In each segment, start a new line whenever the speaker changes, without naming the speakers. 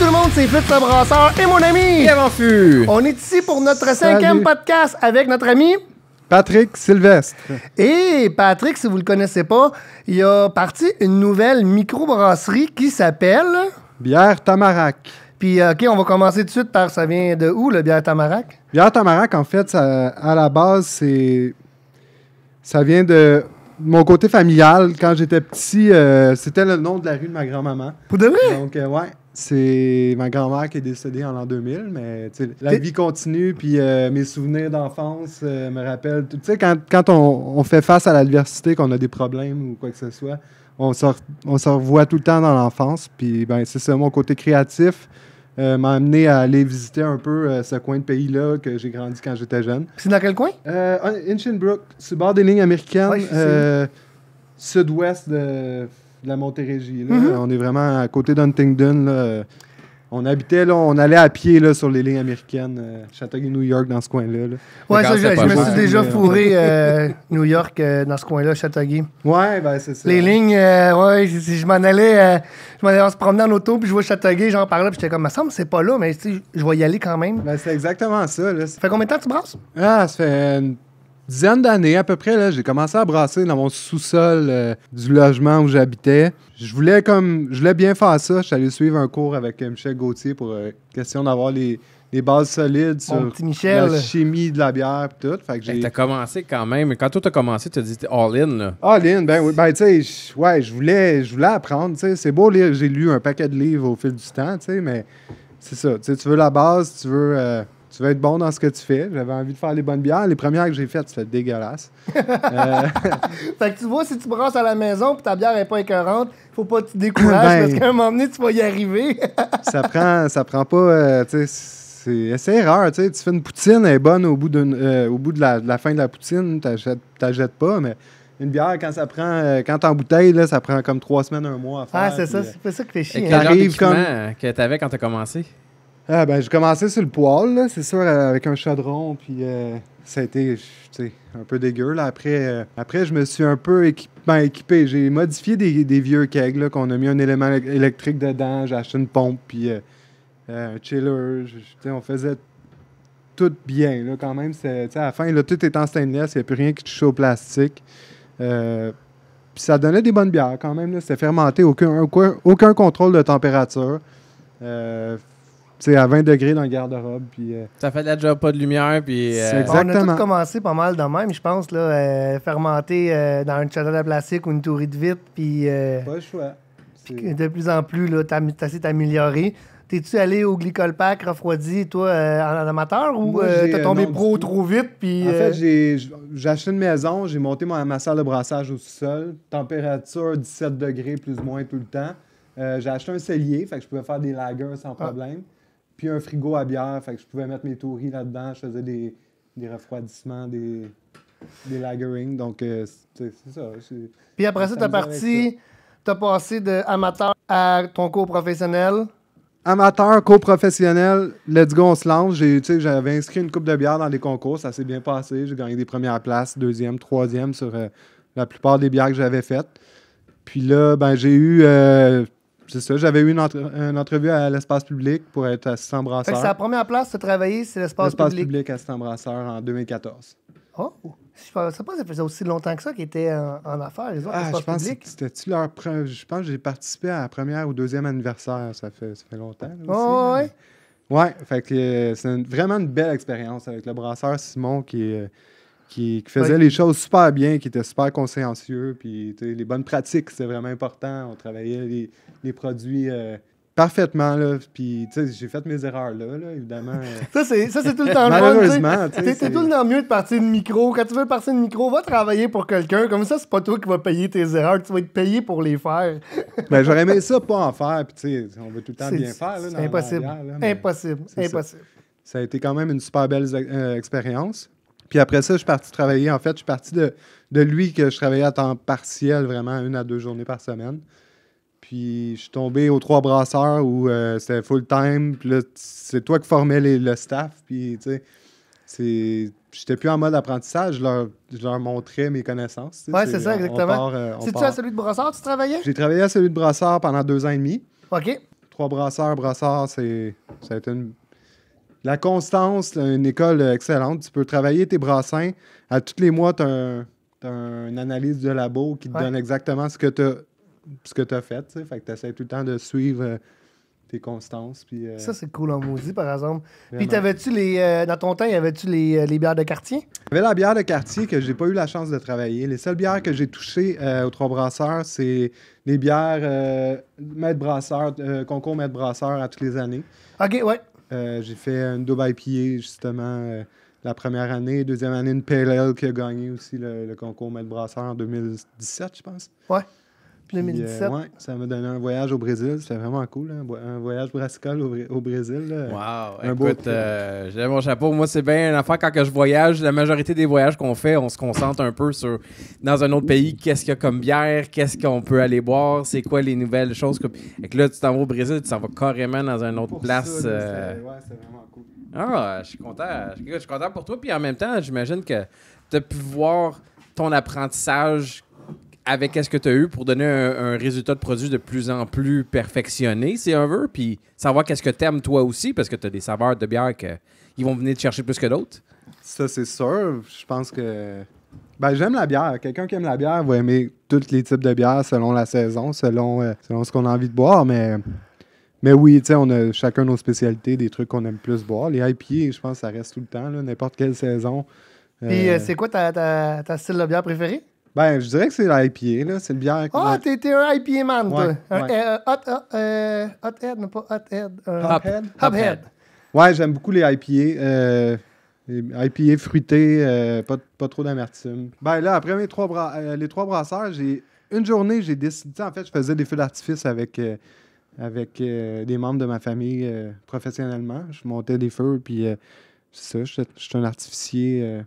tout le monde, c'est Fritz le Brasseur et mon ami Pierre Fu. On est ici pour notre cinquième podcast avec notre ami Patrick Sylvestre. Et Patrick, si vous le connaissez pas, il a parti une nouvelle microbrasserie qui s'appelle Bière Tamarac. Puis, euh, OK, on va commencer tout de suite par ça vient de où, le bière Tamarac?
Bière Tamarac, en fait, ça, à la base, c'est. Ça vient de mon côté familial. Quand j'étais petit, euh, c'était le nom de la rue de ma grand-maman. Pour de vrai? Donc, euh, ouais c'est ma grand-mère qui est décédée en l'an 2000, mais la vie continue, puis euh, mes souvenirs d'enfance euh, me rappellent. Tu sais, quand, on, fait face à l'adversité, qu'on a des problèmes ou quoi que ce soit, on se, on revoit tout le temps dans l'enfance. Puis, ben, c'est ça, mon côté créatif euh, m'a amené à aller visiter un peu ce coin de pays-là que j'ai grandi quand j'étais jeune. C'est dans quel coin? Inchinbrook, sur le bord des lignes américaines, sud-ouest de de la Montérégie. Là. Mm-hmm. On est vraiment à côté d'Huntingdon. Euh, on habitait, là, on allait à pied là, sur les lignes américaines, euh, new York, dans ce coin-là. Ouais, ça, je, me suis déjà fourré
euh, New York euh, dans ce coin-là, Châteauguay. Ouais, ben c'est ça. Les lignes, ouais, je, m'en allais, je allais, se promenant en auto, puis je vois Châteauguay, j'en parlais, puis j'étais comme, me semble c'est pas là, mais je vais y aller quand même. Ben, c'est exactement ça. Là. Ça fait combien de temps que tu brasses?
Ah, ça fait dizaine d'années à peu près, là, j'ai commencé à brasser dans mon sous-sol euh, du logement où j'habitais. Je voulais comme je voulais bien faire ça. Je suis allé suivre un cours avec euh, Michel Gauthier pour euh, question d'avoir les, bases solides sur la chimie de la bière et tout. Fait
t'as commencé quand même. Quand toi t'as commencé, t'as dit all-in. Là.
All-in, ben oui. Ben tu sais, ouais, je voulais, je voulais apprendre. C'est beau lire. J'ai lu un paquet de livres au fil du temps, tu mais c'est ça. tu veux la base, tu veux tu veux être bon dans ce que tu fais. J'avais envie de faire les bonnes bières. Les premières que j'ai faites, c'était dégueulasse. Euh,
fait que tu vois, si tu brasses à la maison puis ta bière n'est pas écœurante, faut pas que tu décourages ben. parce qu'à un moment donné, tu vas y arriver.
ça prend ça prend pas. Euh, c'est rare. tu Tu fais une poutine, elle est bonne au bout, euh, au bout de, la, de, la, fin de la poutine, pas, mais une bière, quand ça prend, quand en bouteille, là, ça prend comme trois semaines, un mois à ah, faire. Ah, c'est ça, c'est ça que t'es chiant. Quel genre comme...
que t'avais quand t'as commencé?
Ah, ben, j'ai commencé sur le poil, c'est sûr, euh, avec un chaudron, puis euh, ça a été un peu dégueu. Après, euh, après, je me suis un peu ben, équipé. J'ai modifié des, vieux kegs, qu'on a mis un élément électrique dedans, j'ai acheté une pompe, puis un chiller. on faisait tout bien, quand même. À la fin, tout est en stainless, il n'y a plus rien qui touche au plastique. Puis ça donnait des bonnes bières quand même. C'était fermenté, aucun, aucun, aucun, contrôle de température. C'est à 20
degrés dans le garde-robe. Puis, euh, Ça fait déjà pas de lumière. Puis, euh, On a tout commencé pas mal de même,
je pense, là, euh, fermenter dans une château de plastique ou une tourie de Puis, pas le choix. de plus en plus, tu essayé t'améliorer. T'es-tu allé au glycol pack refroidi, toi, en, amateur, ou t'as tombé pro trop vite? Puis, en fait,
j'ai, acheté une maison, j'ai monté mon salle de brassage au sol, température 17 degrés plus ou moins tout le temps. j'ai acheté un cellier, fait que je pouvais faire des lagers sans ah. problème puis un frigo à bière, fait que je pouvais mettre mes touris là-dedans, je faisais des, refroidissements, des, des donc euh, c'est ça. Puis après ça, t'as parti, t'as
passé de amateur à ton cours professionnel.
Amateur, co-professionnel, let's go, on se lance. J'avais inscrit une coupe de bière dans des concours, ça s'est bien passé. J'ai gagné des premières places, deuxième, troisième sur euh, la plupart des bières que j'avais faites. Puis là, ben, j'ai eu euh, c'est ça. J'avais eu une, entrevue à l'espace public pour être assistant brasseur. C'est la première place de travailler, c'est l'espace public. L'espace public assistant brasseur en 2014. Oh!
Je sais pas ça faisait aussi longtemps que ça qu'ils étaient en, affaires, les autres ah, je pense
C'était-tu leur Je pense que j'ai participé à la première ou deuxième anniversaire. Ça fait, ça fait longtemps. Oui, oh, aussi, ouais. fait que euh, c'est vraiment une belle expérience avec le brasseur Simon qui est qui, faisait les choses super bien, qui était super consciencieux. Puis les bonnes pratiques, c'était vraiment important. On travaillait les, produits. Euh, parfaitement. Là. Puis, j'ai fait mes erreurs là, évidemment. ça, c'est, tout le temps Malheureusement, C'est tout le
temps mieux de partir de micro. Quand tu veux partir de micro, va travailler pour quelqu'un. Comme ça, c'est pas toi qui vas payer tes erreurs. Tu vas être payé pour les faire.
Ben, j'aurais aimé ça pas en faire. Puis, on veut tout le temps bien faire. c'est impossible. impossible. Ça. a été quand même une super belle euh, expérience. Puis après ça, je suis parti travailler. En fait, je suis parti de, lui que je travaillais à temps partiel, vraiment, une à deux journées par semaine. Puis je suis tombé aux trois brasseurs où euh, c'était full time. Puis là, c'est toi qui formais le staff. Puis tu sais, c'est. J'étais plus en mode apprentissage, je leur, montrais mes connaissances. Oui, c'est ça, exactement. Euh, C'est-tu à celui
de brasseur tu travaillais? J'ai
travaillé à celui de brasseur pendant deux ans et demi. OK. Trois brasseurs, Brasseurs, c'est, ça a été une la constance, une école excellente. Tu peux travailler tes brassins. À tous les mois, tu as, un, une analyse de labo qui te donne exactement ce que tu as, fait. Fait que tu essaies tout le temps de suivre euh, tes constances. Euh, Ça,
c'est cool en maudit, par exemple. Puis, t'avais-tu les. Euh, dans ton temps, y avait-tu les, bières de quartier?
J'avais la bière de quartier que j'ai pas eu la chance de travailler. Les seules bières que j'ai touchées aux trois brasseurs, c'est les bières maître brasseur, concours maître brasseur à toutes les années. OK, ouais. Euh, j'ai fait un double Pied, justement, euh, la première année. Deuxième année, une PLL qui a gagné aussi le, concours Maître Brasseur en 2017, je pense. Ouais. 2017. Euh, euh, ça m'a donné un voyage au Brésil. C'était vraiment cool, hein. un voyage brassical au, Brésil. Wow! écoute,
euh, j'ai mon chapeau. Moi, c'est bien une quand je voyage. La majorité des voyages qu'on fait, on se concentre un peu sur dans un autre pays, qu'est-ce qu'il y a comme bière, qu'est-ce qu'on peut aller boire, c'est quoi les nouvelles choses. Et que là, tu t'en vas au Brésil, tu t'en vas carrément dans une autre place. c'est vraiment cool. Ah, je suis content. Je suis content pour toi. Puis en même temps, j'imagine que tu as pu voir ton apprentissage avec ce que tu as eu pour donner un, résultat de produit de plus en plus perfectionné, si on veut, puis savoir qu'est-ce que tu toi aussi, parce que tu as des saveurs de bière qui vont venir te chercher plus que d'autres? Ça, c'est sûr. Je pense que.
Ben, j'aime la bière. Quelqu'un qui aime la bière va aimer tous les types de bière selon la saison, euh, selon, ce qu'on a envie de boire, mais. Mais oui, tu sais, on a chacun nos spécialités, des trucs qu'on aime plus boire. Les IPA, je pense, ça reste tout le temps, n'importe quelle saison. Puis, euh, euh, c'est
quoi ta, ta, ta, style de bière préférée?
Ben, je dirais que c'est l'IPA, là. C'est le bière.
Ah, oh, t'es un IPA man, toi. Ouais, euh, euh, hot, head, pas hot head.
Ouais, j'aime beaucoup les IPA. Euh, IPA fruités, pas, trop d'amertume. Ben là, après mes trois les trois brasseurs, j'ai une journée, j'ai décidé. En fait, je faisais des feux d'artifice avec, avec des membres de ma famille professionnellement. Je montais des feux, puis c'est ça, je suis un artificier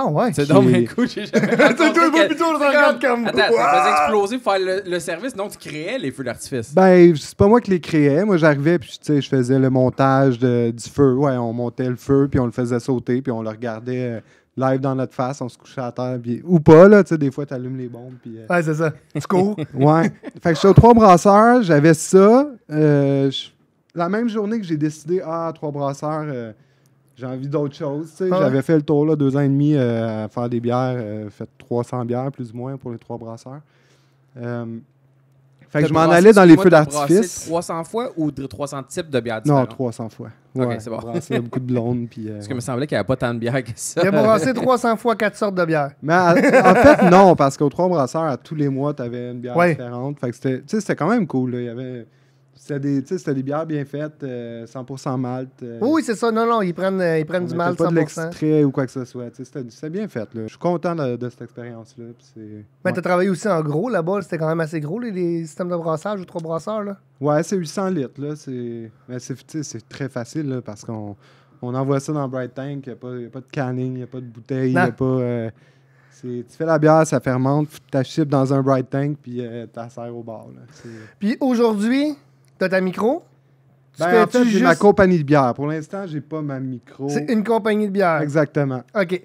ah ouais. C'est donc un
coup,
j'ai jamais. T'as tout plutôt, on regarde comme. Attends, ça faisait exploser pour faire le, service, non, tu créais les feux d'artifice. Ben,
c'est pas moi qui les créais. Moi, j'arrivais, puis tu sais, je faisais le montage du feu. Ouais, on montait le feu, puis on le faisait sauter, puis on le regardait. Euh, live dans notre face, on se couchait à terre, pis... ou pas, là, tu sais, des fois, t'allumes les bombes, puis... Euh, ouais, c'est ça. Tu cours. ouais. Fait que je suis aux trois brasseurs, j'avais ça. Euh, la même journée que j'ai décidé, ah, trois brasseurs, j'ai envie d'autre chose. Ah J'avais fait le tour là, deux ans et demi euh, à faire des bières, euh, fait 300 bières plus ou moins pour les trois brasseurs. Euh, fait que je m'en allais dans les feux d'artifice.
300 fois ou 300 types de bières différentes? Non, 300 fois. ok, c'est bon. brassé beaucoup de blondes. parce que me semblait qu'il n'y avait pas tant de bières que ça. J'ai brassé 300
fois quatre sortes de bières.
Mais en fait, non, parce qu'aux trois brasseurs, à tous les mois, tu avais une bière différente. Fait que c'était quand même cool. Il y avait c'était des, bières bien faites, 100% euh, malt. Euh. oui, c'est ça. Non, non, ils prennent, euh, prennent du malt 100 pas de l'extrait ou quoi que ce soit. C'était bien fait. Je suis content de, cette expérience-là. Mais tu as
travaillé aussi en gros là-bas. C'était quand même assez gros, les, systèmes de brassage ou trois brasseurs. Là.
Ouais, c'est 800 litres. Là. C'est, très facile là, parce qu'on envoie ça dans Bright Tank. Il n'y a, pas de canning, il n'y a pas de bouteille, pas... tu fais la bière, ça fermente, tu la dans un bright tank, puis tu la serres au bar. Puis aujourd'hui, T'as ta micro?
Ben, j'ai ma compagnie
de bière. Pour l'instant, j'ai pas ma micro. C'est une compagnie de bière. Exactement.
OK.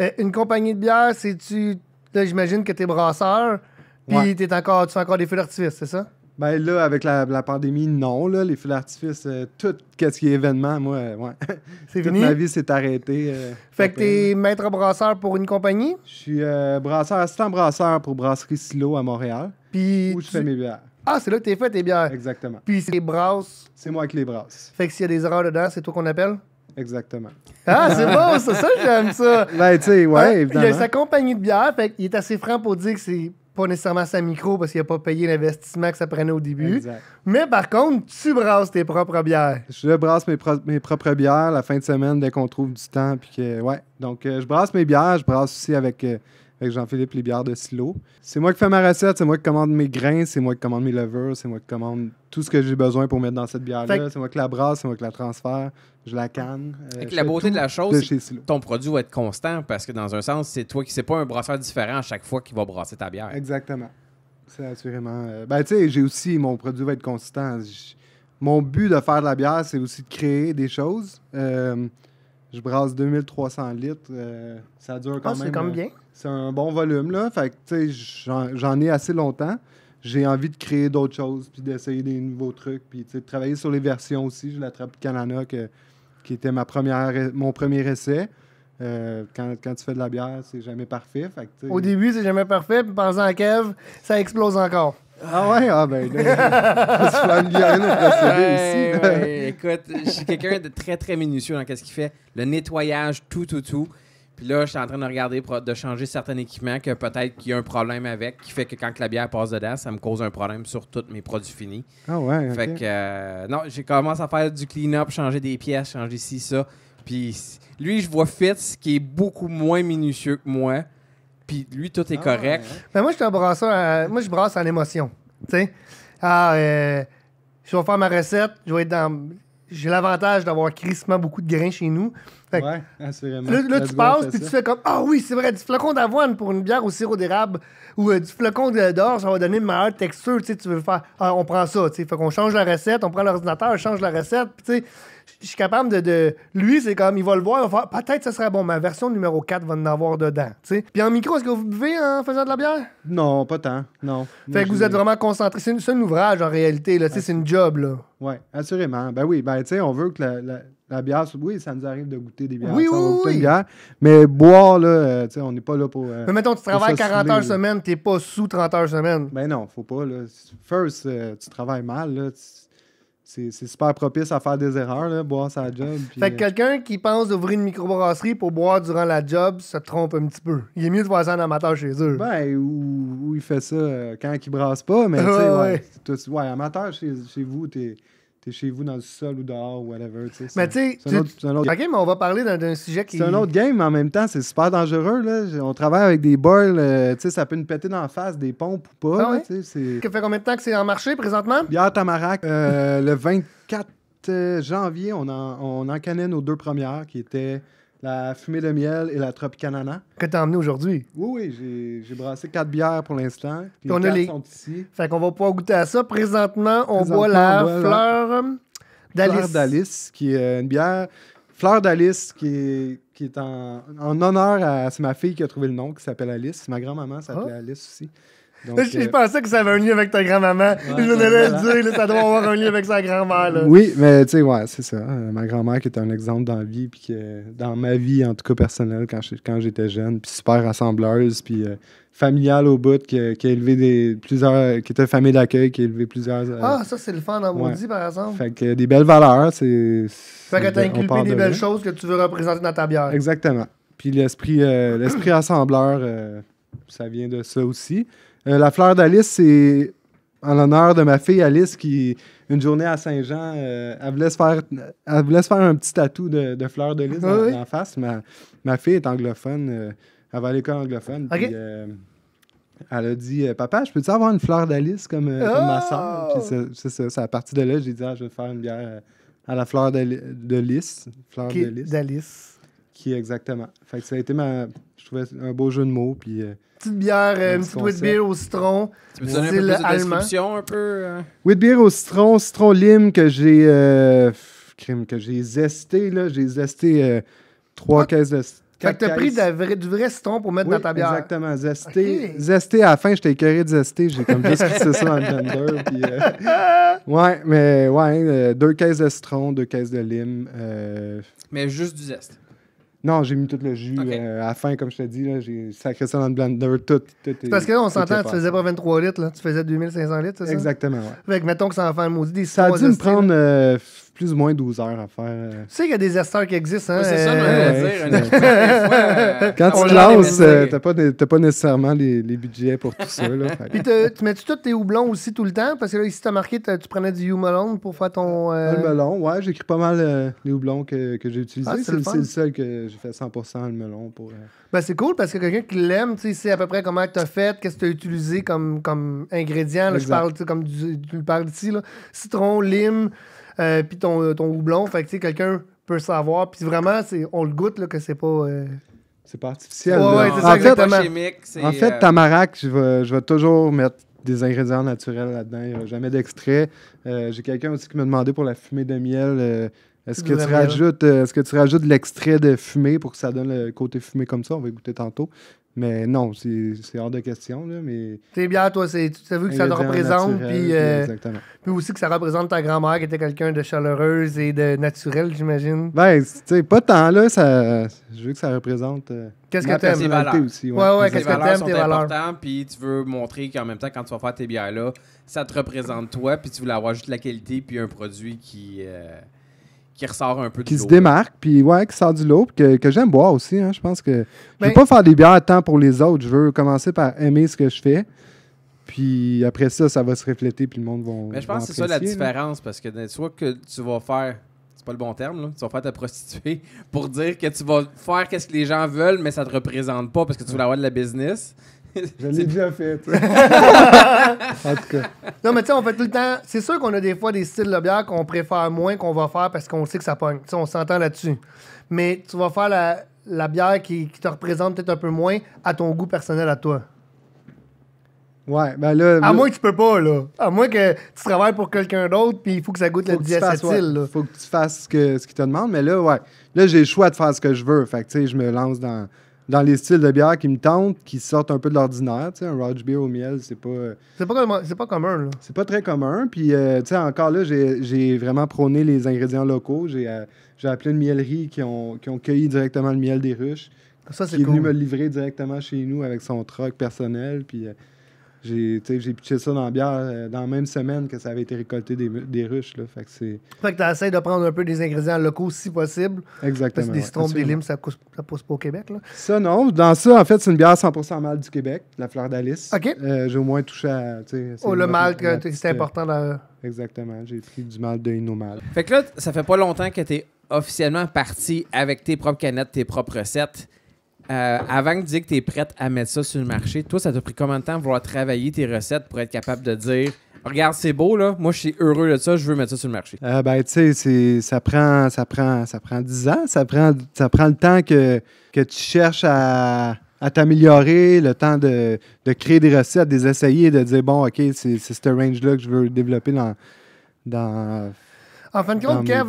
Euh, une compagnie de bière, c'est-tu. Là, j'imagine que t'es brasseur, puis encore... tu fais encore des feux d'artifice, c'est ça?
Ben là, avec la, pandémie, non. Là, les feux d'artifice, euh, tout tout ce qui est événement, moi, euh, ouais. C'est fini? ma vie s'est arrêtée. fait que t'es
maître brasseur pour une compagnie? Je
suis brasseur, assistant brasseur pour Brasserie Silo à Montréal.
Puis où tu... je fais mes bières. Ah, c'est là que t'es fait tes bières. Exactement. Puis c'est les brasses. C'est moi qui les brasse. Fait que s'il y a des erreurs dedans, c'est toi qu'on
appelle? Exactement. Ah, c'est bon, c'est ça, j'aime ça. Ben, tu sais, ouais, hein? évidemment. Il a sa
compagnie de bière, fait qu'il est assez franc pour dire que c'est pas nécessairement sa micro parce qu'il a pas payé l'investissement que ça prenait au début.
Mais par contre, tu brasses tes propres bières. Je brasse mes, mes propres bières la fin de semaine dès qu'on trouve du temps. Puis que, ouais. Donc, euh, je brasse mes bières. Je brasse aussi avec, euh, avec Jean-Philippe bières de Silo. C'est moi qui fais ma recette, c'est moi qui commande mes grains, c'est moi qui commande mes levures, c'est moi qui commande tout ce que j'ai besoin pour mettre dans cette bière-là. C'est moi qui la brasse, c'est moi qui la transfère, je la canne. Euh, la beauté de la chose,
ton produit va être constant parce que dans un sens, c'est toi qui sais pas un brasseur différent à chaque fois qui va brasser ta bière.
Exactement. C'est assurément. Euh, ben, tu sais, j'ai aussi, mon produit va être constant. mon but de faire de la bière, c'est aussi de créer des choses. Euh, je brasse 2300 litres. ça dure ah, quand ah, même. C'est combien? c'est un bon volume, là. Fait que, tu sais, j'en ai assez longtemps. J'ai envie de créer d'autres choses, puis d'essayer des nouveaux trucs, puis, tu sais, de travailler sur les versions aussi. J'ai la canana que, qui était ma première, mon premier essai. Euh, quand, tu fais de la bière, c'est jamais parfait. Fait Au
début, c'est jamais parfait, puis exemple la Kev, ça explose encore. Ah ouais, ah ben,
je suis Écoute, je suis quelqu'un de
très, très minutieux dans ce qu'il fait. Le nettoyage, tout, tout, tout. Puis là, je suis en train de regarder de changer certains équipements que peut-être qu'il y a un problème avec, qui fait que quand la bière passe dedans, ça me cause un problème sur tous mes produits finis. Ah ouais. Fait que euh, non, j'ai commencé à faire du clean-up, changer des pièces, changer ci, ça. Puis lui, je vois Fitz qui est beaucoup moins minutieux que moi. Puis lui, tout est ah, correct. Mais
ben, moi, je suis un brasseur. Euh, moi, je brasse en émotion. Tu sais, ah, euh, je vais faire ma recette. Je vais être dans. J'ai l'avantage d'avoir crissement beaucoup de grains chez nous ouais, hein,
assurément. Là, tu passes, puis tu fais
comme Ah oui, c'est vrai, du flocon d'avoine pour une bière au sirop d'érable ou euh, du flocon d'or, ça va donner une meilleure texture. Tu tu veux faire. Ah, on prend ça, tu sais. Fait qu'on change la recette, on prend l'ordinateur, on change la recette, puis tu sais. Je suis capable de, Lui, c'est comme, il va le voir, il va peut-être ça serait bon, ma version numéro 4 va en avoir dedans. sais Puis en micro, est-ce que vous buvez en faisant de la bière?
Non, pas tant, non. Fait que vous êtes vraiment concentré. C'est un ouvrage en réalité, là, sais c'est une job. là. Oui, assurément. Ben oui, ben tu sais, on veut que la la oui, ça nous arrive de goûter des bières. Oui, ça oui, mais boire, euh, on n'est pas là pour. Euh, mais mettons, tu travailles 40 heures semaine, semaine, n'es pas sous 30 heures semaine. Ben non, faut pas. Là. First, euh, tu travailles mal. Là, c'est, super propice à faire des erreurs, là, boire sa job. fait
quelqu'un qui pense d'ouvrir une microbrasserie pour boire durant la job se trompe un petit peu. Il est mieux de
voir ça en amateur chez eux. Ben, ou, il fait ça quand il brasse pas, mais tu sais, ouais, amateur chez, chez vous, es... T'es chez vous dans le sol ou dehors, ou whatever. mais tu sais, autre... game, mais on va parler d'un sujet qui. C'est un autre game, mais en même temps, c'est super dangereux. On travaille avec des boils, euh, tu sais, ça peut nous péter dans face, des pompes ou pas. Ça ah fait
combien de temps que c'est en marché
présentement? Bière Tamarac, euh, le 24 euh, janvier, on, en, on encanait nos deux premières qui étaient la fumée de miel et la tropicanana. Que t'as emmené aujourd'hui? Oui, oui, j'ai brassé quatre bières pour l'instant. Les on a les... sont Fait qu'on va pouvoir goûter à ça. Présentement, on voit la fleur euh, d'Alice. qui est une bière... Fleur d'Alice, qui est, qui est en, honneur à... C'est ma fille qui a trouvé le nom, qui s'appelle Alice. Ma grand-maman s'appelait ah. Alice aussi je, euh,
pensais que ça avait un lien avec ta grand-maman. je venais de le dire, ça doit avoir un lien avec sa grand-mère. Oui,
mais tu sais, ouais, c'est ça. Euh, ma grand-mère qui était un exemple dans la vie, puis que dans ma vie, en tout cas personnelle, quand, j'étais jeune, puis super rassembleuse, puis euh, familiale au bout, qui, a élevé des, plusieurs, qui était famille d'accueil, qui a élevé plusieurs. ah,
ça, c'est le fond dans dit, par exemple.
Fait que des belles valeurs, c'est. Fait que t'as inculpé des belles
choses que tu veux représenter dans ta bière.
Exactement. Puis l'esprit, l'esprit ça vient de ça aussi. Euh, la fleur d'Alice, c'est en l'honneur de ma fille Alice qui, une journée à Saint-Jean, euh, elle, voulait se faire, elle voulait se faire un petit tatou de, de fleur d'Alice ah face. Ma, fille est anglophone. Euh, elle va à l'école anglophone. elle a dit Papa, je peux-tu avoir une fleur d'Alice comme, ma soeur oh! c'est ça. à partir de là, j'ai dit ah, Je vais faire une bière à la fleur de, de Fleur de qui exactement. Fait que ça a été ma. Je trouvais un beau jeu de mots. Puis, euh, petite bière, euh, une petite whitbeer
beer au citron. Tu peux donner un peu de description un peu euh...
beer au citron, citron lime que j'ai. Euh, que j'ai zesté, là. J'ai zesté trois ah! caisses de. Fait que t'as pris
du vrai citron pour mettre dans ta bière.
Exactement, zesté. Zesté à la fin, j'étais écœuré de zesté. J'ai comme juste c'est ça en le blender.
Puis,
ouais, mais ouais, deux caisses de citron, deux caisses de lime.
Mais juste du zeste.
Non, j'ai mis tout le jus euh, à la fin, comme je te dis. J'ai sacré ça dans le blender, tout. tout parce que là, on s'entend, tu faisais
pas 23 litres, là, tu faisais 2500 litres, c'est ça? Exactement, Fait que mettons que ça va faire un maudit des Ça a dû me
prendre euh, plus ou moins 12 heures à faire. Euh. Tu sais
qu'il y a des esters qui existent, hein? c'est ça, euh, ouais, euh, euh, Quand tu classes, t'as pas,
pas, nécessairement les, budgets pour tout ça. Là, Puis tu
mets-tu tous tes houblons aussi tout le temps? Parce que là, ici, t'as marqué, que tu prenais du melon pour faire ton... Ah, le
melon, ouais. J'écris pas mal les houblons que, que j'ai ah, utilisés. c'est le, seul que j'ai fait 100% le melon pour...
Ben, c'est cool parce que quelqu'un qui l'aime, tu sais à peu près comment tu as fait, qu'est-ce que tu as utilisé comme, comme ingrédient. Là, je parle comme du, tu parles ici, là. citron, lime... Euh, puis ton, euh, ton houblon. Fait que, tu sais, quelqu'un peut savoir. Puis vraiment, on le goûte, là, que c'est pas. Euh, c'est pas artificiel. Ouais, c'est en, fait,
chimique, en fait, Tamarac, je vais, je vais toujours mettre des ingrédients naturels là-dedans. Il n'y jamais d'extrait. J'ai quelqu'un aussi qui m'a demandé pour la fumée de miel. Euh, est-ce que, tu rajoutes, est que tu rajoutes l'extrait de fumée pour que ça donne le côté fumé comme ça? On va goûter tantôt. Mais non, c'est, hors de question. mais...
Tes bien, toi, c'est, tu as vu que ça te représente. Euh, puis, aussi que ça représente ta grand-mère qui était quelqu'un de chaleureuse et de naturel, j'imagine.
Ben, tu sais, pas tant là. Ça, je veux que ça représente. Euh, qu'est-ce que que valeurs. Aussi,
ouais, ouais,
qu'est-ce que aimes, tes valeurs. Puis tu veux montrer qu'en même temps, quand tu vas faire tes bières-là, ça te représente toi. Puis tu voulais avoir juste la qualité puis un produit qui qui ressort un peu du qui Qui se démarque,
puis ouais, qui sort du lot, puis que, j'aime boire aussi. Hein. Je pense que je veux ben pas faire des bières temps pour les autres. Je veux commencer par aimer ce que je fais. Puis après ça, ça va se refléter, puis le monde va.
Mais je pense que c'est ça la différence, parce que soit que tu vas faire c'est pas le bon terme, là. tu vas faire ta prostituée pour dire que tu vas faire quest ce que les gens veulent, mais ça ne te représente pas parce que tu veux avoir de la business. Je l'ai déjà fait. en tout cas.
Non, mais tu sais, on fait tout le temps. C'est sûr qu'on a des fois des styles de bière qu'on préfère moins qu'on va faire parce qu'on sait que ça pogne. Tu sais, on s'entend là-dessus. Mais tu vas faire la, bière qui, te représente peut-être un peu moins à ton goût
personnel à toi. Ouais, ben là. À moins que tu peux pas, là.
À moins que tu travailles pour quelqu'un d'autre, puis il faut que ça goûte le diacétyl,
Il Faut que tu fasses ce, que, ce qu'il te demande, mais là, ouais. Là, j'ai le choix de faire ce que je veux. Fait que, tu sais, je me lance dans dans les styles de bière qui me tentent, qui sortent un peu de l'ordinaire. Un rouge Beer au miel, c'est pas. Euh, c'est pas, pas commun, là. C'est pas très commun. Puis, euh, tu sais, encore là, j'ai vraiment prôné les ingrédients locaux. J'ai euh, appelé une miellerie qui ont, ont cueilli directement le miel des ruches. Ça, Qui est venu me livrer directement chez nous avec son truck personnel. Puis, j'ai pitché ça dans la bière euh, dans la même semaine que ça avait été récolté des, des ruches. Là. Fait que c'est.
Fait que tu essaies de prendre un peu des ingrédients locaux si possible.
Exactement. Parce que des strombes des limes,
ça, ne pousse pas au Québec. Là.
Ça, non. Dans ça, en fait, c'est une bière 100% mal du Québec, la fleur d'Alice. OK. Euh, j'ai au moins touché à. Oh, le malt, c'est important. Là. Euh, Exactement. J'ai pris du mal de Inomal.
Fait que là, ça fait pas longtemps que tu es officiellement parti avec tes propres canettes, tes propres recettes. Euh, avant que tu dises que tu es prête à mettre ça sur le marché, toi, ça t'a pris combien de temps pour travailler tes recettes pour être capable de dire Regarde, c'est beau, là. Moi, je suis heureux de ça. Je veux mettre ça sur le marché.
Euh, ben, tu sais, ça prend, ça, prend, ça prend 10 ans. Ça prend, ça prend le temps que, que tu cherches à, t'améliorer, le temps de, créer des recettes, des essayer, de dire, bon, OK, c'est ce range-là que je veux développer dans, dans
en fin de compte, Kev,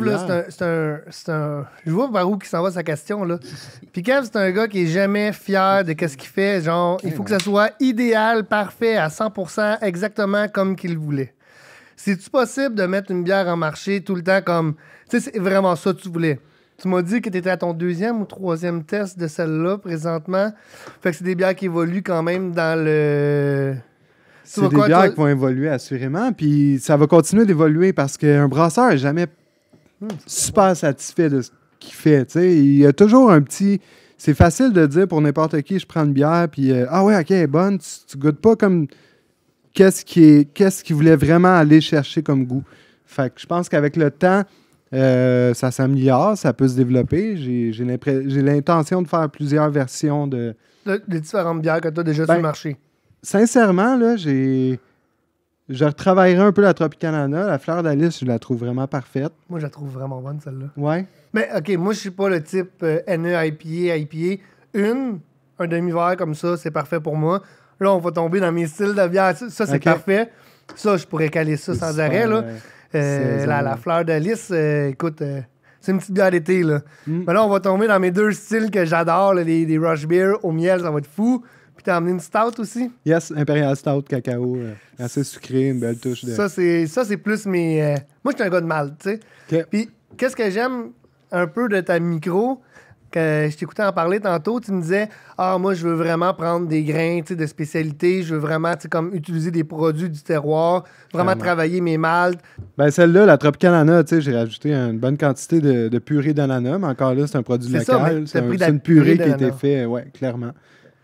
c'est un, Je vois par où qui s'en va sa question. Là. Puis Kev, c'est un gars qui est jamais fier de ce qu'il fait. Genre, il faut que ça soit idéal, parfait, à 100 exactement comme qu'il voulait. C'est-tu possible de mettre une bière en marché tout le temps comme. Tu sais, c'est vraiment ça que tu voulais. Tu m'as dit que tu étais à ton deuxième ou troisième test de celle-là présentement. Fait que c'est des bières qui évoluent
quand même dans le c'est des bières qui vont évoluer assurément, puis ça va continuer d'évoluer parce qu'un brasseur n'est jamais super satisfait de ce qu'il fait. Il y a toujours un petit. C'est facile de dire pour n'importe qui, je prends une bière, puis euh, ah ouais, ok, bonne. Tu, goûtes pas comme qu'est-ce qui qu'est-ce qu'il voulait vraiment aller chercher comme goût. Fait que je pense qu'avec le temps, euh, ça s'améliore, ça peut se développer. J'ai l'intention de faire plusieurs versions de.
Les différentes bières que tu as déjà sur le ben, marché
sincèrement, là, j'ai. Je retravaillerai un peu la Tropicana. La fleur d'Alice, je la trouve vraiment parfaite. Moi, je la trouve vraiment bonne, celle-là. Ouais.
Mais, OK, moi, je suis pas le type euh, NE, IPA, e, e. Une, un demi-verre comme ça, c'est parfait pour moi. Là, on va tomber dans mes styles de bière. Ça, c'est parfait. Ça, je pourrais caler ça sans arrêt. Là. Euh, la, fleur d'Alice, euh, écoute, euh, c'est une petite bière d'été. Là. Mm. Mais là, on va tomber dans mes deux styles que j'adore, les, les, rush beer au miel, ça va être fou. Puis t'as amené une stout aussi?
Yes, Imperial Stout, cacao, euh, assez sucré, une belle touche de. Ça,
c'est, ça, c'est plus mes. Euh, moi, je suis un gars de mal, tu sais. Puis qu'est-ce que j'aime un peu de ta micro? Que je t'écoutais en parler tantôt, tu me disais Ah, moi, je veux vraiment prendre des grains de spécialité, je veux vraiment comme, utiliser des produits du terroir, vraiment, travailler mes maltes.
Ben, celle-là, la tu sais, j'ai rajouté une bonne quantité de, purée d'ananas, mais encore là, c'est un produit local. C'est une purée, qui a été faite, ouais, clairement.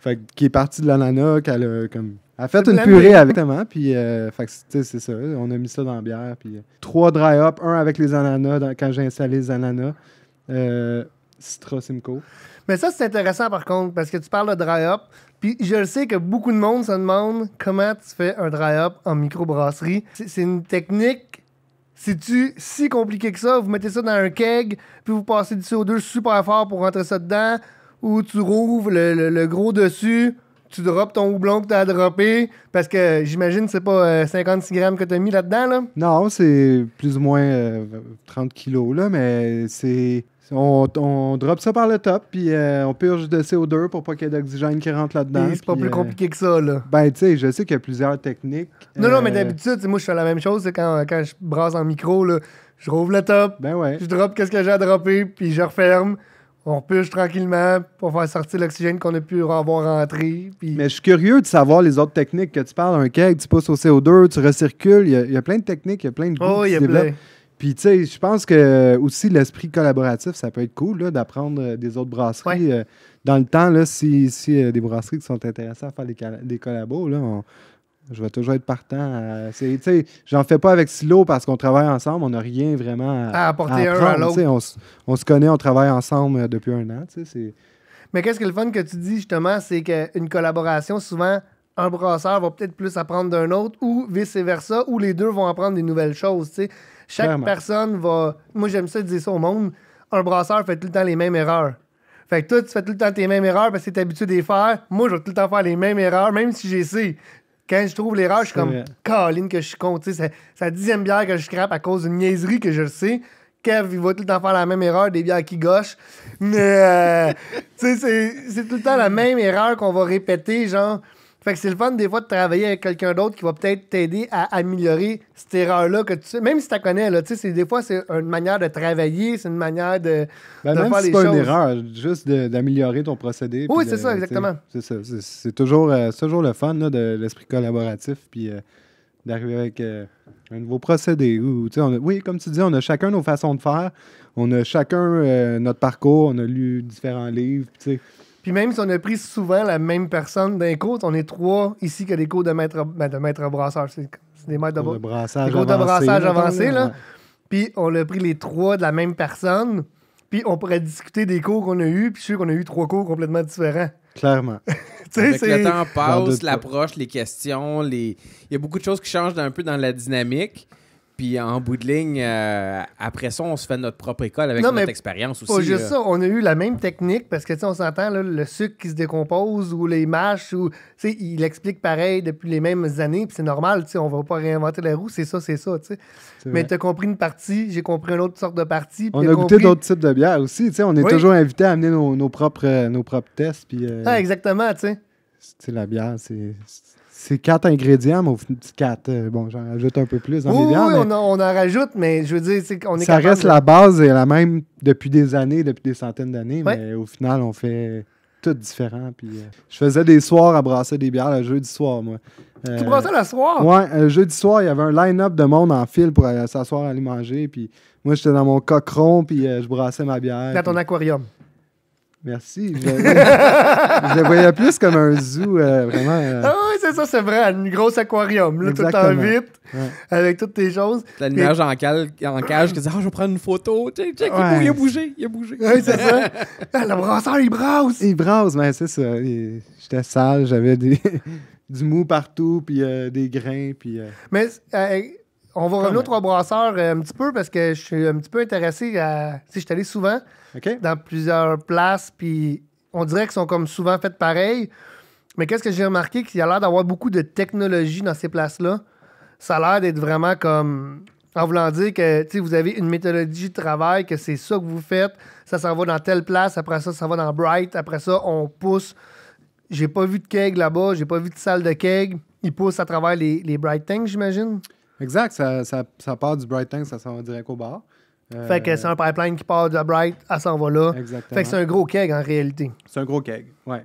Fait qui est partie de l'ananas, qu'elle a comme. fait une purée avec. Puis, euh, fait c'est ça. On a mis ça dans la bière. Puis, euh, trois dry-up, un avec les ananas quand j'ai installé les ananas. Euh,
Mais ça, c'est intéressant par contre, parce que tu parles de dry-up. Puis je le sais que beaucoup de monde se demande comment tu fais un dry-up en microbrasserie. C'est une technique. C'est-tu si compliqué que ça? Vous mettez ça dans un keg, puis vous passez du CO2 super fort pour rentrer ça dedans où tu rouvres le, gros dessus, tu drops ton houblon que t'as droppé, parce que j'imagine que c'est pas 56 euh, grammes que tu as mis là-dedans, là?
Non, c'est plus ou moins 30 euh, kilos, là, mais c'est... On, on drop ça par le top, puis euh, on purge de CO2 pour pas qu'il y ait d'oxygène qui rentre là-dedans. C'est pas plus compliqué que ça, là. Ben, tu sais, je sais qu'il y a plusieurs techniques. Non, non, mais d'habitude,
moi, je fais la même chose, c'est quand, je brasse en micro, là, je rouvre le top, ben ouais. je drop qu'est-ce que j'ai à dropper, puis je referme, on purge tranquillement pour faire sortir l'oxygène qu'on a pu avoir rentré. Mais
je suis curieux de savoir les autres techniques que tu parles. Un keg, tu pousses au CO2, tu recircules. Il y, a, plein de techniques, il y a plein de oh, Puis, tu sais, je pense que euh, aussi l'esprit collaboratif, ça peut être cool d'apprendre euh, des autres brasseries. Euh, dans le temps, là, si, si des brasseries qui sont intéressées à faire des, des collabos, là, on, je vais toujours être partant. Je euh, j'en fais pas avec Silo parce qu'on travaille ensemble. On n'a rien vraiment à, apporter un à l'autre. On, se connaît, on travaille ensemble euh, depuis un an.
Mais qu'est-ce que le fun que tu dis justement, c'est qu'une collaboration, souvent, un brasseur va peut-être plus apprendre d'un autre ou vice-versa, ou les deux vont apprendre des nouvelles choses. Chaque personne va. Moi, j'aime ça dire ça au monde. Un brasseur fait tout le temps les mêmes erreurs. Fait que toi, tu fais tout le temps tes mêmes erreurs parce que t'es habitué à les faire. Moi, je vais tout le temps faire les mêmes erreurs, même si j'essaie quand je trouve l'erreur, je suis comme Caroline que je suis con. C'est la dixième bière que je crape à cause d'une niaiserie que je sais. Kev, il va tout le temps faire la même erreur, des bières qui gauchent. Mais euh, c'est tout le temps la même erreur qu'on va répéter, genre. Fait que c'est le fun des fois de travailler avec quelqu'un d'autre qui va peut-être t'aider à améliorer cette erreur-là que tu sais. Même si tu la connais, là, tu sais, des fois, c'est une manière de travailler, c'est une manière de, ben, même pas une erreur,
juste d'améliorer ton procédé. Oui, c'est ça, exactement. C'est ça. C'est toujours, euh, toujours le fun de l'esprit collaboratif, puis euh, d'arriver avec euh, un nouveau procédé. oui, comme tu dis, on a chacun nos façons de faire, on a chacun notre parcours, on a lu différents livres, tu sais même si on a pris souvent la même personne d'un
cours, on est trois ici qui a des cours de maître, ben, de C'est des maîtres de, brassage. avancé, là. Puis on a pris les trois de la même personne. Puis on pourrait discuter des cours qu'on a eus. Puis je suis sûr qu'on a eu trois cours complètement différents. Clairement. le temps passe,
l'approche, les questions, les... il y a beaucoup de choses qui changent un peu dans la dynamique. Puis en bout de ligne, euh, après ça, on se fait notre propre école avec notre expérience aussi. Pas juste ça,
on a eu la même technique parce que, tu on s'entend, le sucre qui se décompose ou les mâches, ou, il explique pareil depuis les mêmes années, puis c'est normal, tu sais, on va pas réinventer la roue, c'est ça, c'est ça, tu sais. Mais tu as compris une partie, j'ai compris une autre sorte de partie. On a goûté d'autres
types de bières aussi, tu sais, on est toujours invité à amener nos, propres, euh, nos propres tests. Puis, euh, Ah,
exactement, tu sais.
C'est la bière, c'est c'est quatre ingrédients, mais au final, quatre. Euh, bon, j'en rajoute un peu plus dans mes Oui, on,
en, rajoute, mais je veux dire, c'est qu'on est Ça reste la
base et la même depuis des années, depuis des centaines d'années, mais au final, on fait tout différent. Puis, euh, je faisais des soirs à brasser des bières le jeudi soir, moi. Euh, tu brassais le
soir? Oui,
le jeudi soir, il y avait un line-up de monde en fil pour s'asseoir, aller manger. Puis moi, j'étais dans mon cochon, puis je brassais ma bière. Dans ton aquarium? Merci. Je, le voyais plus comme un zoo, euh,
vraiment. Euh, ah
oui, c'est ça, c'est vrai. Un gros aquarium, là, tout en vite, avec toutes tes
choses. La lumière en, en cage qui dit Ah, oh, je vais prendre une photo. Check, check, il a bougé, il a bougé. Oui, c'est ça.
Ah, le brasseur, il brasse. Il brasse, mais ben, c'est ça. J'étais sale, j'avais du mou partout, puis euh, des grains. Puis,
Mais on va revenir aux trois brasseurs un petit peu parce que je suis un petit peu intéressé à. Si je allé souvent dans plusieurs places. Puis on dirait qu'ils sont comme souvent faites pareil. Mais qu'est-ce que j'ai remarqué? Qu'il y a l'air d'avoir beaucoup de technologie dans ces places-là. Ça a l'air d'être vraiment comme. En voulant dire que vous avez une méthodologie de travail, que c'est ça que vous faites, ça s'en va dans telle place, après ça, ça va dans Bright, après ça, on pousse. J'ai pas vu de keg là-bas, j'ai pas vu de salle de keg. Ils poussent à travers les, Bright Tanks, j'imagine? Exact, ça, ça, part du
Bright Tank, ça s'en va direct au bar.
Euh, fait que c'est un pipeline qui part de Bright, à s'en va là. Fait que c'est un
gros keg en réalité. C'est un gros keg, oui.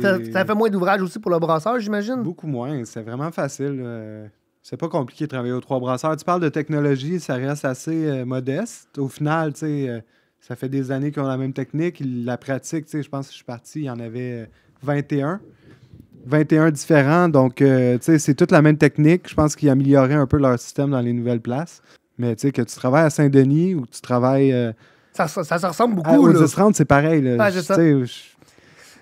Ça, fait moins d'ouvrage aussi pour le brasseur, j'imagine? Beaucoup moins. C'est vraiment facile. Euh, c'est pas compliqué de travailler aux trois brasseurs. Tu parles de technologie, ça reste assez euh, modeste. Au final, tu ça fait des années qu'ils ont la même technique. la pratique, Tu je pense que je suis parti, il y en avait 21. 21 différents. Donc, c'est toute la même technique. Je pense qu'ils amélioraient un peu leur système dans les nouvelles places. Mais tu sais, que tu travailles à Saint-Denis ou que tu travailles. Euh,
ça, ça, se ressemble beaucoup. À, là.
c'est pareil. Là. Ah, je, ça. Je,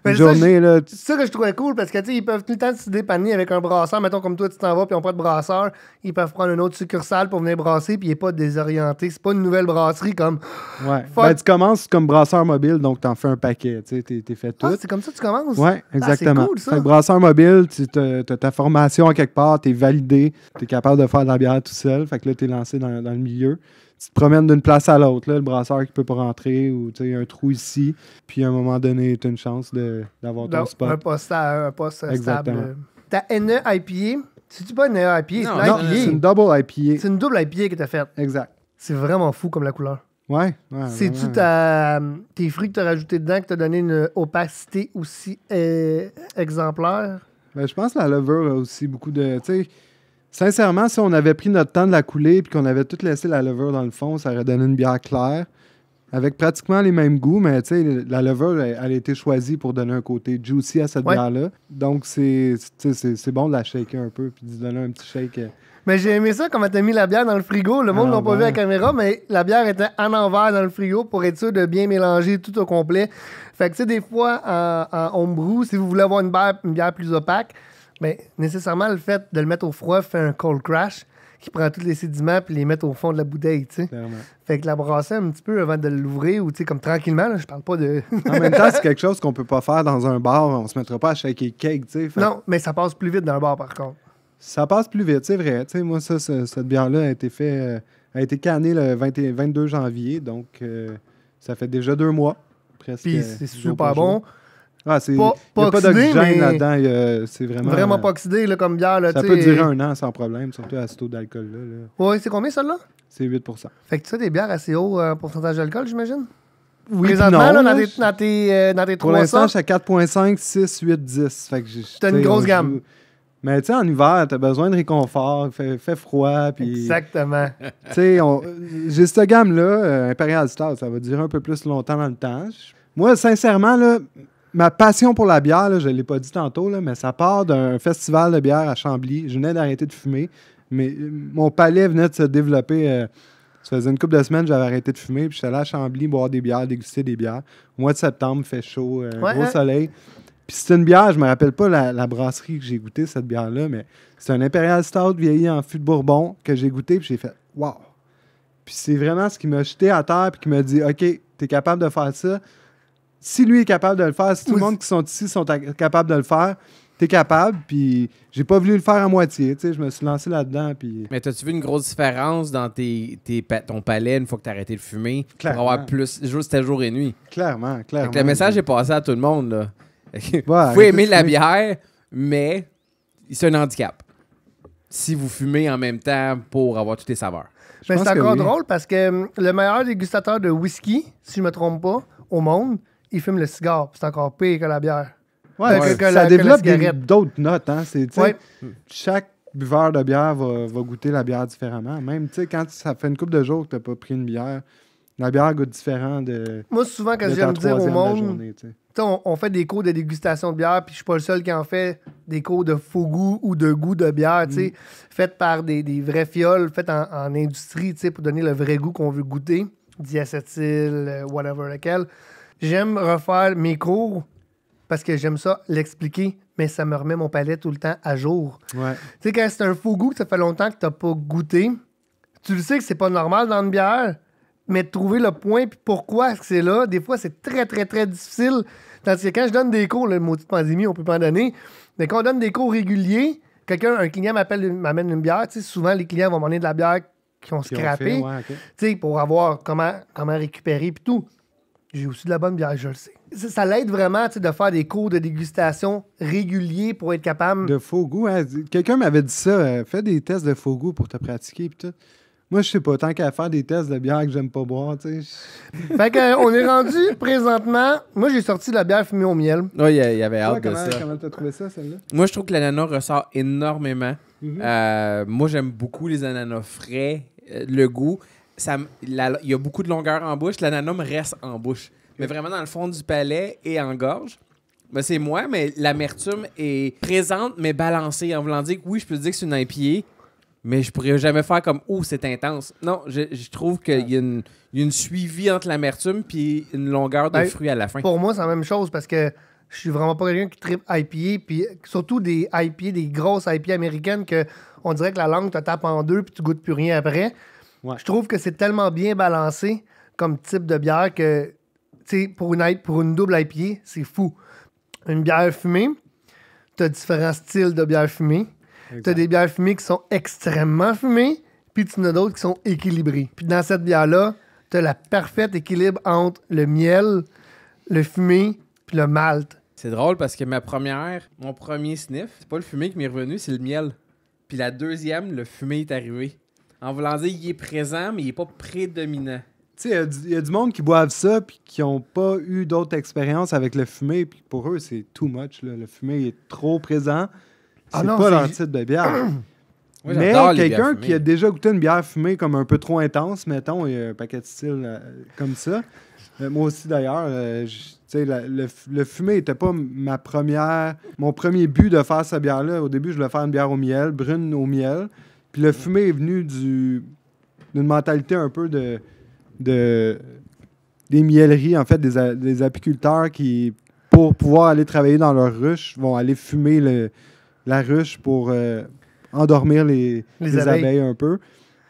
ben, c'est
ça que je trouvais cool parce que, ils peuvent tout le temps se dépanner avec un brasseur. Mettons, comme toi, tu t'en vas, puis on prend de brasseur. Ils peuvent prendre une autre succursale pour venir brasser, puis il n'est pas désorienté. C'est pas une nouvelle brasserie comme.
Ouais. Ben, tu commences comme brasseur mobile, donc tu en fais un paquet. Tu sais, t'es, fait ah, tout. c'est
comme ça que tu commences. Ouais, ah, exactement. c'est cool, ça. brasseur
mobile, tu as ta formation à quelque part, tu es validé, tu es capable de faire de la bière tout seul. Fait que là, tu es lancé dans le milieu tu te promènes d'une place à l'autre, le brasseur qui peut pas rentrer ou tu sais, un trou ici. Puis à un moment donné, tu as une chance d'avoir ton spot. Un
poste, à, un poste Exactement. stable. Ta NE IPA, c'est-tu pas une e NE IPA? c'est une
double IPA. C'est une
double IPA que t'as faite. Exact. C'est vraiment fou comme la couleur. Ouais. ouais C'est-tu tes fruits que t'as rajoutés dedans qui t'ont donné une opacité aussi euh, exemplaire?
Ben, je pense que la levure a aussi beaucoup de. Tu sais, Sincèrement, si on avait pris notre temps de la couler et qu'on avait tout laissé la levure dans le fond, ça aurait donné une bière claire avec pratiquement les mêmes goûts, mais la levure, elle, a été choisie pour donner un côté juicy à cette bière-là. Donc, c'est bon de la shaker un peu puis de donner un petit shake. Euh.
Mais j'ai aimé ça on a mis la bière dans le frigo. Le monde n'a ah, pas vu à la caméra, mais la bière était en envers dans le frigo pour être sûr de bien mélanger tout au complet. Fait que, tu sais, des fois, en, en si vous voulez avoir une bière, une bière plus opaque, mais nécessairement, le fait de le mettre au froid fait un cold crash qui prend tous les sédiments puis les met au fond de la bouteille, tu sais. Fait que la brasser un petit peu avant de l'ouvrir ou, tu sais, comme tranquillement,
là, je parle pas de...
en même temps, c'est quelque
chose qu'on peut pas faire dans un bar, on se mettra pas à shaker cake, tu sais.
Non, mais ça passe plus vite dans un bar, par contre.
Ça passe plus vite, c'est vrai. Tu moi, ça, cette bière-là a été fait... Euh, a été cannée le 22 janvier, donc euh, ça fait déjà deux mois, presque. Puis c'est super bon. Ah, c'est pas, pas, oxydé, là-dedans. C'est vraiment. Euh, pas
oxydé, là, comme bière. Là, ça peut durer un
an sans problème, surtout à ce taux d'alcool-là. Là.
Oui, c'est combien celle-là C'est 8 Fait que tu as des bières assez haut euh, pourcentage d'alcool, j'imagine oui, non, là, dans, tes, euh, dans, tes, Pour l'instant, je suis
à 4,5, 6, 8, 10. Fait que T'as une grosse gamme. Mais tu sais, en hiver, tu as besoin de réconfort, fait, fait froid. puis Exactement. Tu sais, on... j'ai cette gamme-là, euh, Imperial Star, ça va durer un peu plus longtemps dans le temps. Moi, sincèrement, là, ma passion pour la bière, je ne l'ai pas dit tantôt, mais ça part d'un festival de bière à Chambly. Je venais d'arrêter de fumer, mais euh, mon palais venait de se développer. Euh, ça faisait une couple de semaines, j'avais arrêté de fumer, puis suis allé à Chambly boire des bières, déguster des bières. Au mois de septembre, fait chaud, gros euh, soleil. Puis c'est une bière, je me rappelle pas la, brasserie que j'ai goûtée, cette bière-là, mais c'est un Imperial Stout vieilli en fût de Bourbon que j'ai goûté, puis j'ai fait « wow ». Puis c'est vraiment ce qui m'a jeté à terre, puis qui m'a dit « OK, tu es capable de faire ça » si lui est capable de le faire, si tout le monde qui sont ici sont capable de le faire, t'es capable, puis j'ai pas voulu le faire à moitié, tu sais, je me suis lancé là-dedans, puis...
Mais as tu vu une grosse différence dans tes, tes ton palais une fois que as arrêté de fumer? Clairement. Pour avoir plus... C'était jour et nuit.
Clairement, clairement. le message est
passé à tout le monde, là. Ouais, aimer aimer la bière, mais c'est un handicap. Si vous fumez en même temps pour avoir toutes les saveurs. c'est encore drôle
parce que hum, le meilleur dégustateur de whisky, si je me trompe pas, au monde, il fume le cigare. C'est encore pire que la bière. Ouais, ça développe
d'autres
notes. Hein? Chaque buveur de bière va, goûter la bière différemment. Même quand ça fait une couple de jours que tu n'as pas pris une bière, la bière goûte différent de. Moi, souvent, quand j'aime dire au monde,
on, fait des cours de dégustation de bière, puis je suis pas le seul qui en fait des cours de faux goût ou de goût de bière, mm. faites par des, des vraies fioles, faites en, industrie, pour donner le vrai goût qu'on veut goûter, diacétyl, euh, whatever lequel. J'aime refaire mes cours parce que j'aime ça l'expliquer, mais ça me remet mon palais tout le temps à jour. Tu sais, quand c'est un faux goût que ça fait longtemps que tu n'as pas goûté, tu le sais que c'est pas normal dans une bière, mais trouver le point puis pourquoi c'est là, des fois, c'est très, très, très difficile. Tandis que quand je donne des cours, le mot de pandémie, on peut pas en donner, mais quand on donne des cours réguliers, quelqu'un, un client m'appelle, m'amène une bière, tu souvent, les clients vont m'amener de la bière qui ont scrapé pour avoir comment, comment récupérer puis tout. J'ai aussi de la bonne bière, je le sais. Ça, l'aide vraiment de faire des cours de dégustation réguliers pour être
capable. De faux goût. Hein? Quelqu'un m'avait dit ça. Euh, fais des tests de faux goût pour te pratiquer. tout. Moi, je sais pas, tant qu'à faire des tests de bière que j'aime pas boire, tu
Fait qu'on est rendu présentement. Moi, j'ai sorti de la bière fumée au miel.
Oui, il y
avait hâte comment, de ça. Comment
t'as trouvé ça, celle-là?
Moi, je trouve que l'ananas ressort énormément. Mm-hmm. Euh, moi, j'aime beaucoup les ananas frais, euh, le goût il y a beaucoup de longueur en bouche. L'ananome reste en bouche. Mais vraiment dans le fond du palais et en gorge. Ben, c'est moi, mais l'amertume est présente, mais balancée. En voulant dire que oui, je peux dire que c'est une IPA, mais je pourrais jamais faire comme oh c'est intense. Non, je, trouve qu'il y, a une suivi entre l'amertume puis une longueur de ben, fruit à la fin. Pour
moi, c'est la même chose parce que je suis vraiment pas quelqu'un qui tripe IPA, puis surtout des IPA, des grosses IPA américaines que on dirait que la langue te tape en deux puis tu goûtes plus rien après. Je trouve que c'est tellement bien balancé comme type de bière que, tu sais, pour une, pour une double IPA, c'est fou. Une bière fumée, tu différents styles de bière fumée. Tu des bières fumées qui sont extrêmement fumées, puis tu en as d'autres qui sont équilibrées. Puis dans cette bière-là, tu as la parfaite équilibre entre le miel, le fumé, puis le malt.
C'est drôle parce que ma première, mon premier sniff, c'est pas le fumé qui m'est revenu, c'est le miel. Puis la deuxième, le fumé est arrivé. En voulant dire, il est présent, mais il n'est pas prédominant.
Tu sais, il y, a du monde qui boivent ça puis qui n'ont pas eu d'autres expériences avec le fumé. Puis pour eux, c'est too much. Le fumé est trop présent.
Ah c'est pas leur type
de bière. mais quelqu'un qui a déjà goûté une bière fumée comme un peu trop intense, mettons, et un paquet de styles euh, comme ça. Euh, moi aussi d'ailleurs, euh, le, fumé n'était pas ma première, mon premier but de faire cette bière-là. Au début, je voulais faire une bière au miel, brune au miel. Puis le fumée est venu d'une mentalité un peu de, des mielleries, en fait, des, apiculteurs qui, pour pouvoir aller travailler dans leur ruche, vont aller fumer la ruche pour euh, endormir les, abeilles. un peu.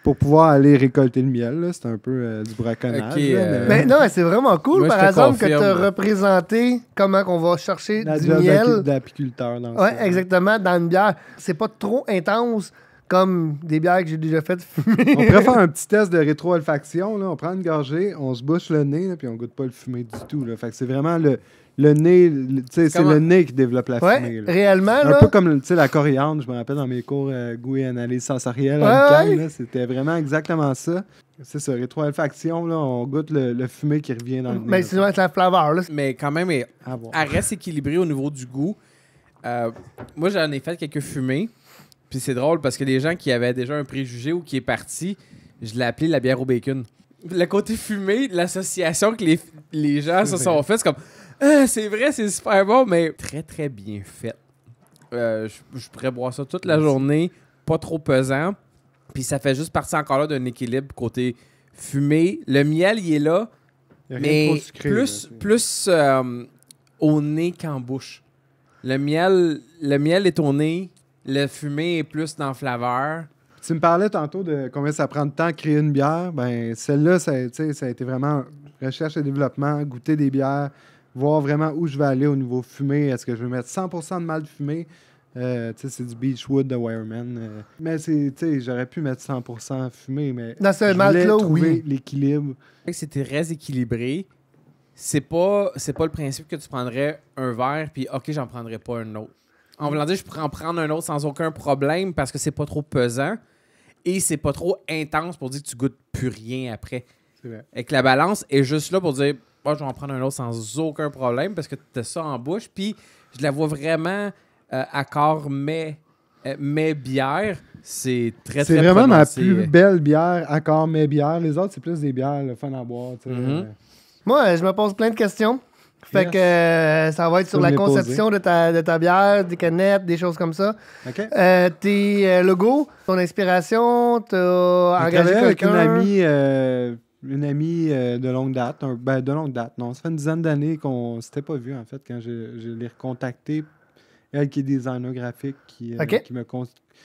Pour pouvoir aller récolter le miel, c'est un peu euh, du braconnage. Euh, mais... non,
c'est vraiment cool, par exemple, que tu as représenté comment on va chercher du miel.
d'apiculteur. Dans hein.
exactement, dans une bière. C'est pas trop intense comme des bières que j'ai déjà faites on pourrait faire
un petit test de rétro On prend une gorgée, on se bouche le nez, et puis on goûte pas le fumé du tout. Là. Fait c'est vraiment le, le nez, le nez qui développe la fumée. Réellement. Un peu comme la coriandre, je me rappelle dans mes cours euh, goût et analyse sensorielle C'était vraiment exactement ça. C'est ça, rétro là, on goûte le, fumé qui revient dans le nez. Mais c'est
la flaveur. Là. Mais quand même, elle, reste équilibrée au niveau du goût. Euh, moi, j'en ai fait quelques fumées. Puis c'est drôle parce que les gens qui avaient déjà un préjugé ou qui est parti, je l'ai appelé la bière au bacon. Le côté fumé, l'association que les, gens se sont fait, c'est comme ah, c'est vrai, c'est super bon, mais très très bien fait. Euh, je, pourrais boire ça toute la journée, pas trop pesant. Puis ça fait juste partie encore là d'un équilibre côté fumé. Le miel, il est là, mais plus, plus euh, au nez qu'en bouche. Le miel, le miel est au nez, le fumé est plus dans le flaveur.
Tu me parlais tantôt de combien ça prend de temps à créer une bière. Ben, celle-là, ça, ça a été vraiment recherche et développement, goûter des bières, voir vraiment où je vais aller au niveau fumé. Est-ce que je vais mettre 100 de mal fumé? Euh, c'est du Beechwood de Wireman. Euh. mais j'aurais pu mettre 100% fumé,
mais Dans je voulais là, oui.
l'équilibre.
C'était très équilibré. C'est pas, c'est pas le principe que tu prendrais un verre, puis OK, j'en prendrais pas un autre. En voulant dire, je pourrais en prendre un autre sans aucun problème parce que c'est pas trop pesant et c'est pas trop intense pour dire que tu goûtes plus rien après. C'est vrai. Et que la balance est juste là pour dire, moi, je vais en prendre un autre sans aucun problème parce que tu as ça en bouche. Puis je la vois vraiment euh, à corps mais euh, mais bière. C'est très, C'est vraiment ma plus
belle bière, accord mais bière. Les autres, c'est plus des bières, le fun à boire. Mm-hmm. Moi,
je me pose plein de questions. Fait que
euh, ça va être sur la conception de ta, de ta bière, des canettes, des choses comme ça. Euh, tes euh, logos, ton inspiration, t'as engagé avec une amie,
une amie de longue date. ben, de longue date, non. Ça fait une dizaine d'années qu'on s'était pas vu en fait, quand je, je l'ai recontacté. Elle qui est designer graphique, qui, qui me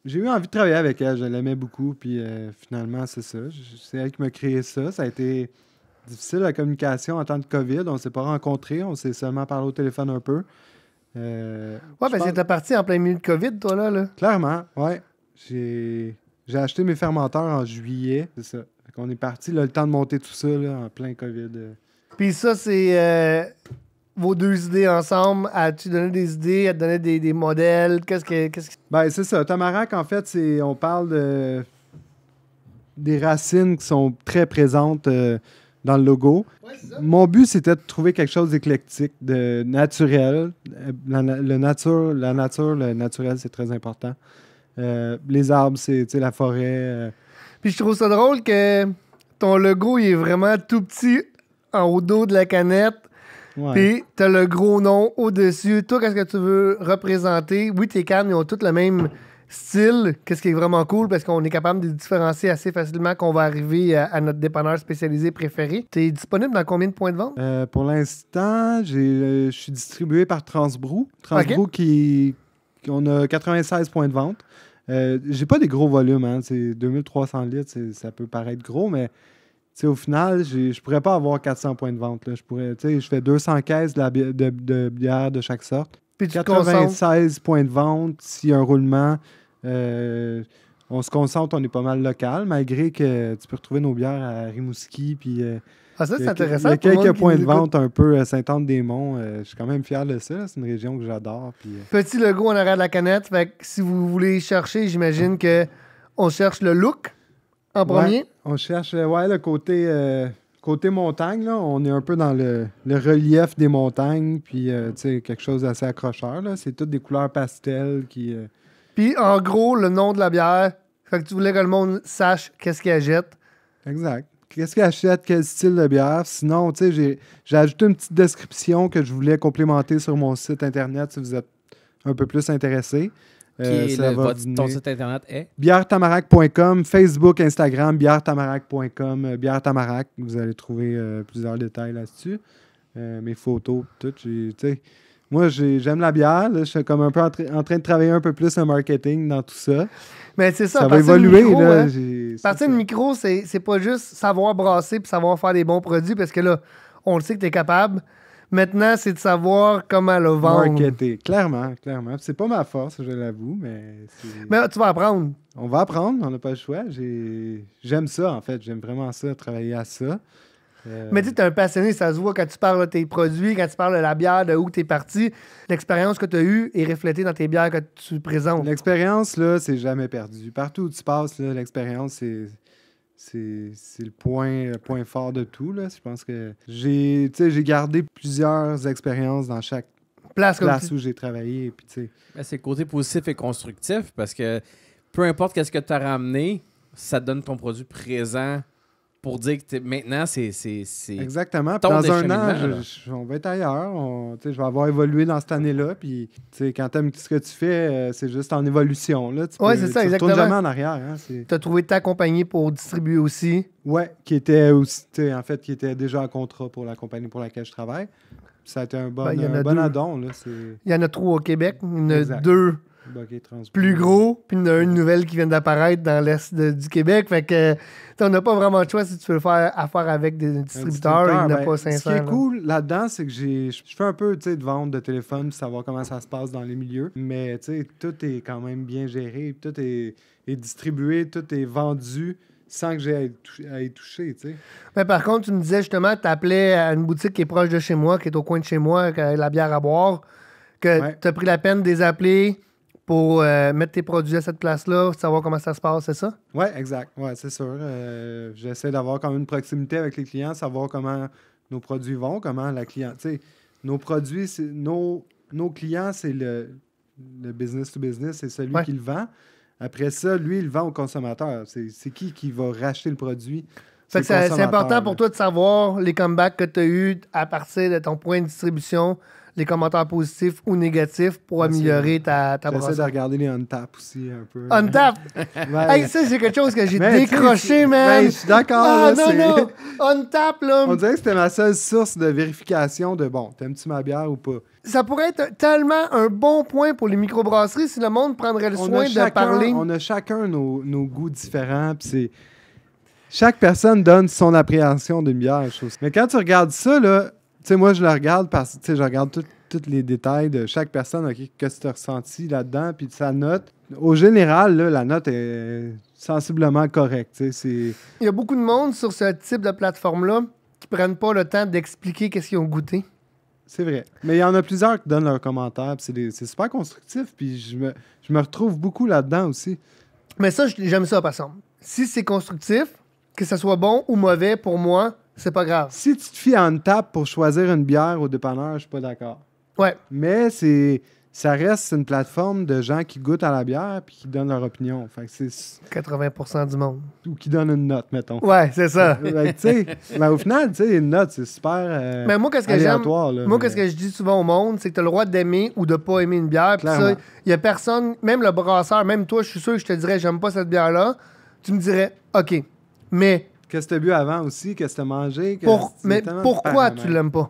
j'ai eu envie de travailler avec elle, je l'aimais beaucoup, puis finalement, c'est ça. C'est elle qui m'a créé ça. Ça a été difficile la communication en temps de COVID. On ne s'est pas rencontrés, on s'est seulement parlé au téléphone un peu. Euh, ouais, parce que parti en plein milieu de COVID, toi, là. Clairement, ouais. J'ai... J'ai acheté mes fermenteurs en juillet, c'est ça. On est parti, là, le temps de monter tout ça, là, en plein COVID. Euh. Puis ça, c'est euh,
vos deux idées ensemble. As-tu donné des idées? As-tu donné des, modèles? Qu'est-ce que... quest
Ben, c'est ça. Tamarack, en fait, c'est on parle de... des racines qui sont très présentes... Euh, dans le logo. Mon but, c'était de trouver quelque chose d'éclectique, de naturel. Euh, la, nature, la nature, le naturel, c'est très important. Euh, les arbres, c'est la forêt. Euh. Puis je trouve ça drôle
que ton logo, il est vraiment tout petit en haut dos de la canette. Puis tu t'as le gros nom au-dessus. Toi, qu'est-ce que tu veux représenter? Oui, tes cannes, ils ont toutes le même style, qu'est-ce qui est vraiment cool parce qu'on est capable de différencier assez facilement qu'on va arriver à, notre dépanneur spécialisé préféré. Tu es disponible dans combien de points de vente?
Euh, pour l'instant, euh, je suis distribué par Transbrou. Transbrou qui, on a 96 points de vente. Euh, j'ai pas des gros volumes, hein. c'est 2300 litres, ça peut paraître gros, mais au final, je pourrais pas avoir 400 points de vente. Je fais 200 caisses de, bière de chaque sorte. 96 points de vente, s'il y a un roulement, euh, on se concentre, on est pas mal local, malgré que tu peux retrouver nos bières à Rimouski. Puis, euh, ah, ça, c'est intéressant. Il y a quelques points de vente un peu à euh, Saint-Anne-des-Monts. je suis quand même fier de ça. C'est une région que j'adore.
Petit logo en arrière de la canette. si vous voulez chercher, j'imagine que
on cherche le look en premier. On cherche ouais, le côté, côté montagne. Là, on est un peu dans le, relief des montagnes. Puis, tu sais, quelque chose d'assez accrocheur. C'est toutes des couleurs pastel qui. Puis en gros, le nom de la bière, fait que tu voulais que le monde sache qu'est-ce qu'il achète. Exact. Qu'est-ce qu'il achète, quel style de bière. Sinon, tu sais, j'ai ajouté une petite description que je voulais complémenter sur mon site internet si vous êtes un peu plus intéressé. Euh, est le, votre, ton site internet est Facebook, Instagram, tamarac.com euh, Vous allez trouver euh, plusieurs détails là-dessus. Euh, mes photos, tout. Tu sais, moi, j'aime la bière. je suis comme un peu en, train de travailler un peu plus en marketing dans tout ça. Mais c'est ça. Ça va évoluer. Micro, là, hein.
Partir de micro, c'est pas juste savoir brasser puis savoir faire des bons produits parce que là, on le sait que tu es capable.
Maintenant, c'est de savoir comment le vendre. Marketer, clairement, clairement. C'est pas ma force, je l'avoue, mais. Mais tu vas apprendre. On va apprendre, on n'a pas le choix. J'aime ça, en fait. J'aime vraiment ça, travailler à ça. Euh. Mais tu es un passionné, ça se voit quand tu parles de tes produits,
quand tu parles de la bière, de où tu es parti. L'expérience que tu as eue est reflétée dans tes bières que tu
présentes. L'expérience, là, c'est jamais perdu. Partout où tu passes, l'expérience, c'est le point, point fort de tout. Là. Je pense que j'ai gardé plusieurs expériences dans chaque place,
où j'ai travaillé. Ben, c'est le côté positif et constructif parce que peu importe ce que tu as ramené, ça donne ton produit présent pour dire que maintenant, c'est. Exactement. dans un an,
on va être ailleurs. je vais avoir évolué dans cette année-là. Puis quand tu aimes ce que tu fais, euh, c'est juste en évolution. Oui, c'est ça, exactement. Tu jamais en arrière. Hein, tu as trouvé ta compagnie pour distribuer aussi. Oui, qui était aussi, en fait, qui était déjà en contrat pour la compagnie pour laquelle je travaille. Ça a été un ben, bon, addon. il y
en a trois au Québec. Il deux plus gros, puis il y a une nouvelle qui vient d'apparaître dans l'Est du Québec. Fait que on n'a pas vraiment le choix si tu veux faire affaire avec des distributeurs. il ben, pas 500. Ce qui est cool
là-dedans, c'est que j'ai, je fais un peu de vente de téléphone pour savoir comment ça se passe dans les milieux. Mais tout est quand même bien géré, tout est, distribué, tout est vendu sans que j'ai à y toucher,
Mais par contre, tu me disais justement, tu appelais à une boutique qui est proche de chez moi, qui est au coin de chez moi, qui a la bière à boire, que tu as pris la peine de les appeler, pour euh, mettre tes produits à cette place-là, savoir comment ça se passe, c'est ça?
Oui, exact. Oui, c'est sûr. Euh, j'essaie d'avoir quand même une proximité avec les clients, savoir comment nos produits vont, comment la clientèle... Nos produits, nos, clients, c'est le, business to business, c'est celui qui le vend. Après ça, lui, il vend au consommateur. C'est qui qui va racheter le produit? C'est important
pour toi de savoir les comebacks que tu as eus à partir de ton point de distribution les commentaires positifs ou négatifs pour améliorer ta, ta J'essaie de regarder
les on-tap aussi un peu. On-tap? hey, ça, c'est
quelque chose que j'ai ben, décroché, man. Ben, je suis d'accord. Ah, non, non. On-tap, là. On dirait
que c'était ma seule source de vérification de, bon, t'aimes-tu ma bière ou pas?
Ça pourrait être tellement un bon point pour les microbrasseries si le monde prendrait le soin de parler. On
a chacun nos, goûts différents, c'est chaque personne donne son appréhension d'une bière. Chose. Mais quand tu regardes ça, là, sais, moi, je le regarde parce que je regarde tous les détails de chaque personne, OK, qu'est-ce que tu as ressenti là-dedans, puis sa note. Au général, la note est sensiblement correcte. Il
y a beaucoup de monde sur ce type de plateforme-là qui prennent pas le temps d'expliquer qu'est-ce qu'ils ont goûté.
C'est vrai. Mais il y en a plusieurs qui donnent leurs commentaires. C'est super constructif. Puis je me, je me retrouve beaucoup là-dedans aussi. Mais ça, j'aime ça, par exemple. Si c'est constructif, que ce soit bon ou mauvais, pour moi, c'est pas grave. Si tu te fies en tape pour choisir une bière au dépanneur, je suis pas d'accord. Ouais. Mais c'est ça reste une plateforme de gens qui goûtent à la bière puis qui donnent leur opinion. Fait que 80 du monde. Ou qui donnent une note, mettons. Ouais, c'est ça. mais au final, tu sais, une note, c'est super aléatoire. Euh, mais moi, qu'est-ce que j'aime, Moi, qu'est-ce
que je dis souvent au monde, c'est que tu le droit d'aimer ou de pas aimer une bière. Puis il y a personne, même le brasseur, même toi, je suis sûr que je te dirais, j'aime pas cette bière-là. Tu me dirais, OK, mais
Qu'est-ce que tu as bu avant aussi? Qu'est-ce que tu as mangé? mais pourquoi tu l'aimes
pas?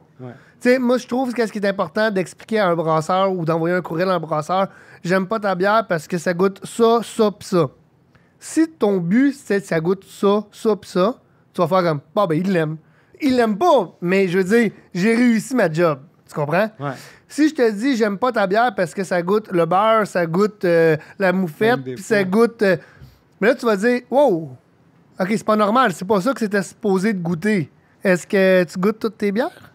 Tu sais, moi, je trouve quest ce qui est important d'expliquer à un brasseur ou d'envoyer un courriel à un brasseur, j'aime pas ta bière parce que ça goûte ça, ça, pis ça. Si ton but, c'est que ça goûte ça, ça, pis ça, tu vas faire comme, Ah ben, il l'aime. Il l'aime pas, mais je veux dire, j'ai réussi ma job. Tu comprends? Si je te dis, j'aime pas ta bière parce que ça goûte le beurre, ça goûte euh, la moufette, puis ça goûte. Euh, mais là, tu vas dire, wow! OK, c'est pas normal. C'est pas ça que c'était supposé de goûter. Est-ce que tu goûtes toutes tes bières?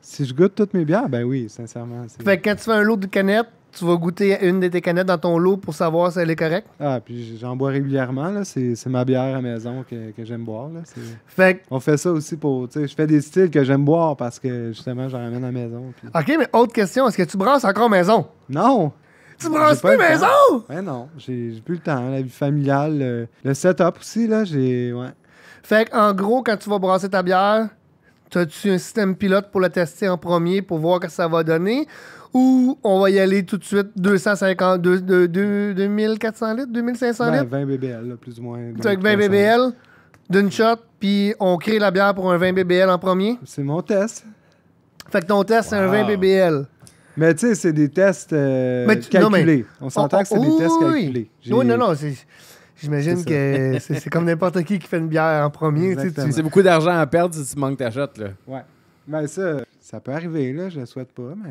Si je goûte toutes mes bières, ben oui, sincèrement.
Fait que quand tu fais un lot de canettes, tu vas goûter une de tes canettes dans ton lot pour
savoir si elle est correcte? Ah, puis j'en bois régulièrement. C'est ma bière à maison que, j'aime boire. Fait que... On fait ça aussi pour. tu sais, Je fais des styles que j'aime boire parce que justement, j'en ramène à maison. OK, mais autre question. Est-ce que tu brasses encore à maison? Non! Tu brasses plus maison? Ouais, non, j'ai plus le temps. Hein, la vie familiale, euh, le, setup aussi, là, j'ai. Ouais.
Fait qu'en gros, quand tu vas brasser ta bière, as-tu un système pilote pour la tester en premier pour voir ce que ça va donner? Ou on va y aller tout de suite 250, 2, 2400 litres, 2500 ben, litres?
Ben, 20 BBL, plus ou moins. Tu 20 BBL
d'une shot, puis on crée la bière pour un 20 BBL en premier? C'est mon test. Fait que ton test, c'est un 20
BBL. Mais tu sais, c'est des tests euh, calculés. On oh, s'entend que c'est des oh,
tests calculés. Oui, non, non.
J'imagine que c'est
comme n'importe qui qui fait une bière en premier. C'est
beaucoup d'argent à perdre si tu manques ta shot. Là. Ouais. Mais ben, ça, ça peut arriver,
là. Je le souhaite pas, mais...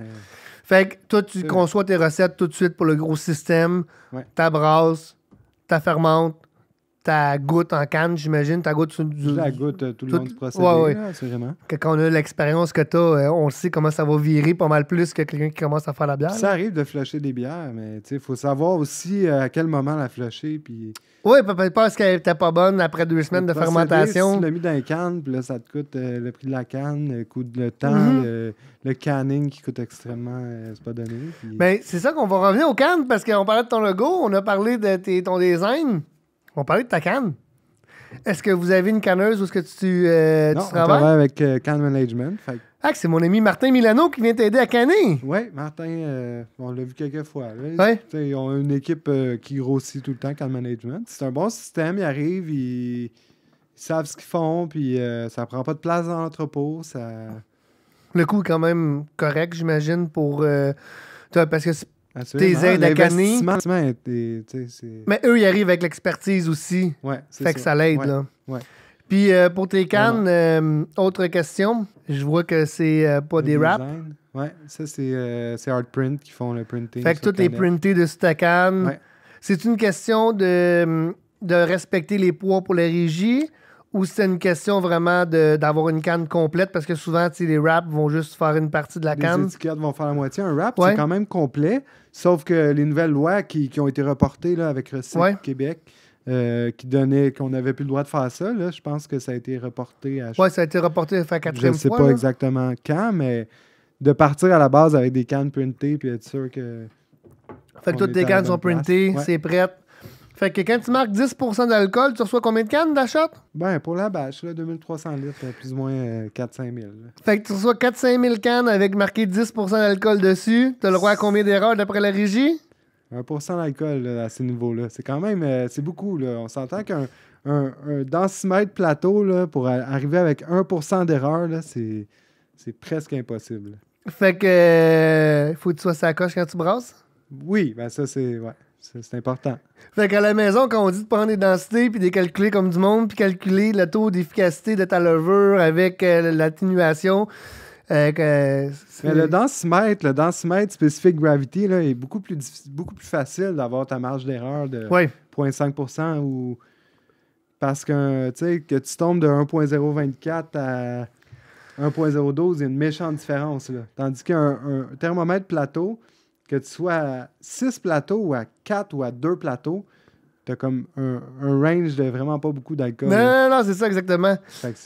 Fait que toi, tu conçois tes recettes tout de suite pour le gros système. Ta brasse, ta fermente, ta goutte en canne, j'imagine, ta goutte... Du, la goutte euh, tout le du procédé, ouais, Quand on a l'expérience que t'as, euh, on sait comment ça va virer pas mal plus que quelqu'un qui commence à faire la bière. ça
arrive de flasher des bières, mais il faut savoir aussi euh, à quel moment la flasher. puis...
Oui, peut-être parce qu'elle n'était pas bonne après deux semaines de fermentation. Si tu l'as
mis dans une canne, puis là, ça te coûte le prix de la canne, le coût de le temps, mm-hmm. le, canning qui coûte extrêmement... c'est pas donné. Ben,
c'est ça qu'on va revenir au cannes, parce qu'on parlait de ton logo, on a parlé de ton design. On va parler de ta canne. Est-ce que vous avez une
canneuse ou est-ce que tu, euh, tu travailles? travaille avec euh, Can Management.
Ah, c'est mon ami Martin Milano
qui vient t'aider à canner. Oui, Martin, euh, on l'a vu quelques fois. Ouais. Ils ont une équipe qui grossit tout le temps, Can Management. C'est un bon système, ils arrivent, ils, savent ce qu'ils font, puis ça prend pas de place dans l'entrepôt. Ça... Le coût est quand même
correct, j'imagine, pour... parce que ah, tes aides à canner.
Mais
eux, ils arrivent avec l'expertise aussi. Ouais, fait que ça l'aide, Puis euh, pour tes cannes, euh, autre question. Je vois que c'est euh, pas des wraps.
ça, c'est Hard Print qui font le printing. Fait que tout est printé
de ta canne. C'est une question de, de respecter les poids pour les régies ou c'est une question vraiment d'avoir une canne complète parce que souvent, les raps vont juste faire une partie de la canne. Les étiquettes
vont faire la moitié. Un rap, c'est quand même complet, sauf que les nouvelles lois qui, ont été reportées là, avec le Québec. Euh, qui donnaient qu'on n'avait plus le droit de faire ça. Je pense que ça a été reporté à. Oui, ça a été reporté à la quatrième fois. Je ne sais pas exactement quand, mais de partir à la base avec des cannes printées puis être sûr que. Fait que toutes les cannes sont printées, c'est
prêt. Fait que quand tu marques 10 d'alcool, tu reçois combien de cannes d'achat? Ben, pour la
bâche, là, 2300 litres, euh, plus ou moins 45000 euh,
Fait que tu reçois 4 000 cannes avec marqué 10 d'alcool dessus. Tu le droit à combien d'erreurs d'après la régie?
1 d'alcool à ces niveaux-là. C'est quand même, euh, c'est beaucoup. Là. On s'entend qu'un un, densimètre plateau, là, pour arriver avec 1 d'erreur, c'est, c'est presque impossible.
Fait que il faut que tu sois sacoche quand tu brasses?
Oui, ben ça, c'est. Ouais. C'est important.
Fait qu'à la maison, quand on dit de prendre des densités, puis de les calculer comme du monde, puis calculer le taux d'efficacité de ta levure avec euh, l'atténuation, euh, euh, le
densimètre, le densimètre spécifique gravité là, est beaucoup plus, beaucoup plus facile d'avoir ta marge d'erreur de 0.5% ou parce que, que tu tombes de 1.024 à 1.012, il y a une méchante différence. Tandis qu'un thermomètre plateau, que tu sois 6 plateaux ou à 4 ou à 2 plateaux, t'as comme un, range de vraiment pas beaucoup d'alcool. Non, non, non, c'est ça exactement. Fait que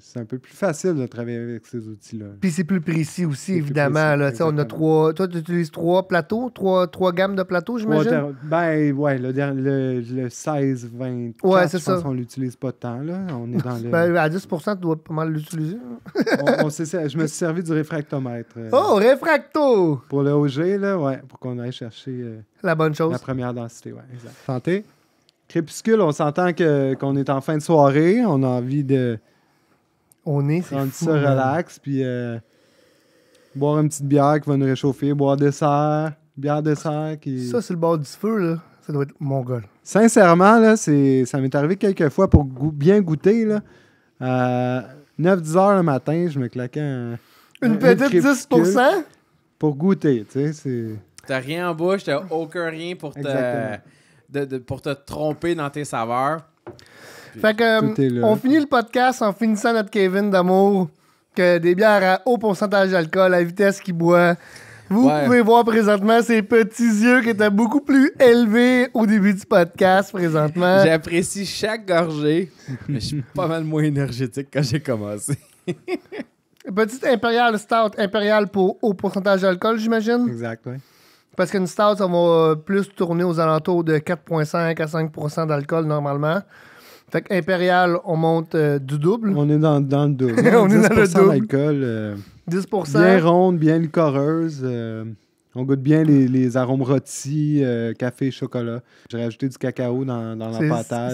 c'est, un peu plus facile de travailler avec ces outils-là. Puis c'est plus précis aussi, évidemment. Tu sais, on a
trois. Toi, tu utilises trois plateaux, trois, trois gammes de plateaux, j'imagine? ben
ouais, le, 16, 20, ouais, c'est ça. pense qu'on l'utilise pas tant. Là. On est dans le... ben,
à 10 tu dois pas mal l'utiliser. je
me suis servi du réfractomètre. Euh, oh, réfracto! Pour le OG, là, ouais, pour qu'on aille chercher euh, la bonne chose. La première densité, ouais, exact. Santé? Crépuscule, on s'entend qu'on est en fin de soirée, on a envie de on est, c'est fou, ça relax, puis euh, boire une petite bière qui va nous réchauffer, boire dessert, bière dessert. Qui... Ça, c'est le bord du feu, là. Ça doit être mon mongol. Sincèrement, là, c'est, ça m'est arrivé quelques fois pour bien goûter. Là. à euh, 9-10 heures le matin, je me claquais un, Une petite 10 Pour goûter, tu sais.
T'as rien en bouche, t'as aucun rien pour te pour te tromper dans tes saveurs. fait que, on
finit le podcast en finissant notre Kevin d'amour, que des bières à haut pourcentage d'alcool, à vitesse qu'il boit. Vous pouvez voir présentement ses petits yeux qui étaient beaucoup plus élevés au début du podcast présentement. J'apprécie chaque gorgée, mais je suis pas mal moins
énergétique quand j'ai commencé.
Petite impériale start impériale pour haut pourcentage d'alcool, j'imagine. Exactement. Parce qu'une stout, ça va euh, plus tourner aux alentours de 4,5 à 5 d'alcool normalement. Fait Impérial, on monte euh,
du double. On est dans, dans le double. on est dans le double. 10 euh, Bien ronde, bien licoreuse. on goûte bien les, les arômes rôtis, café, chocolat. J'ai rajouté du cacao dans, dans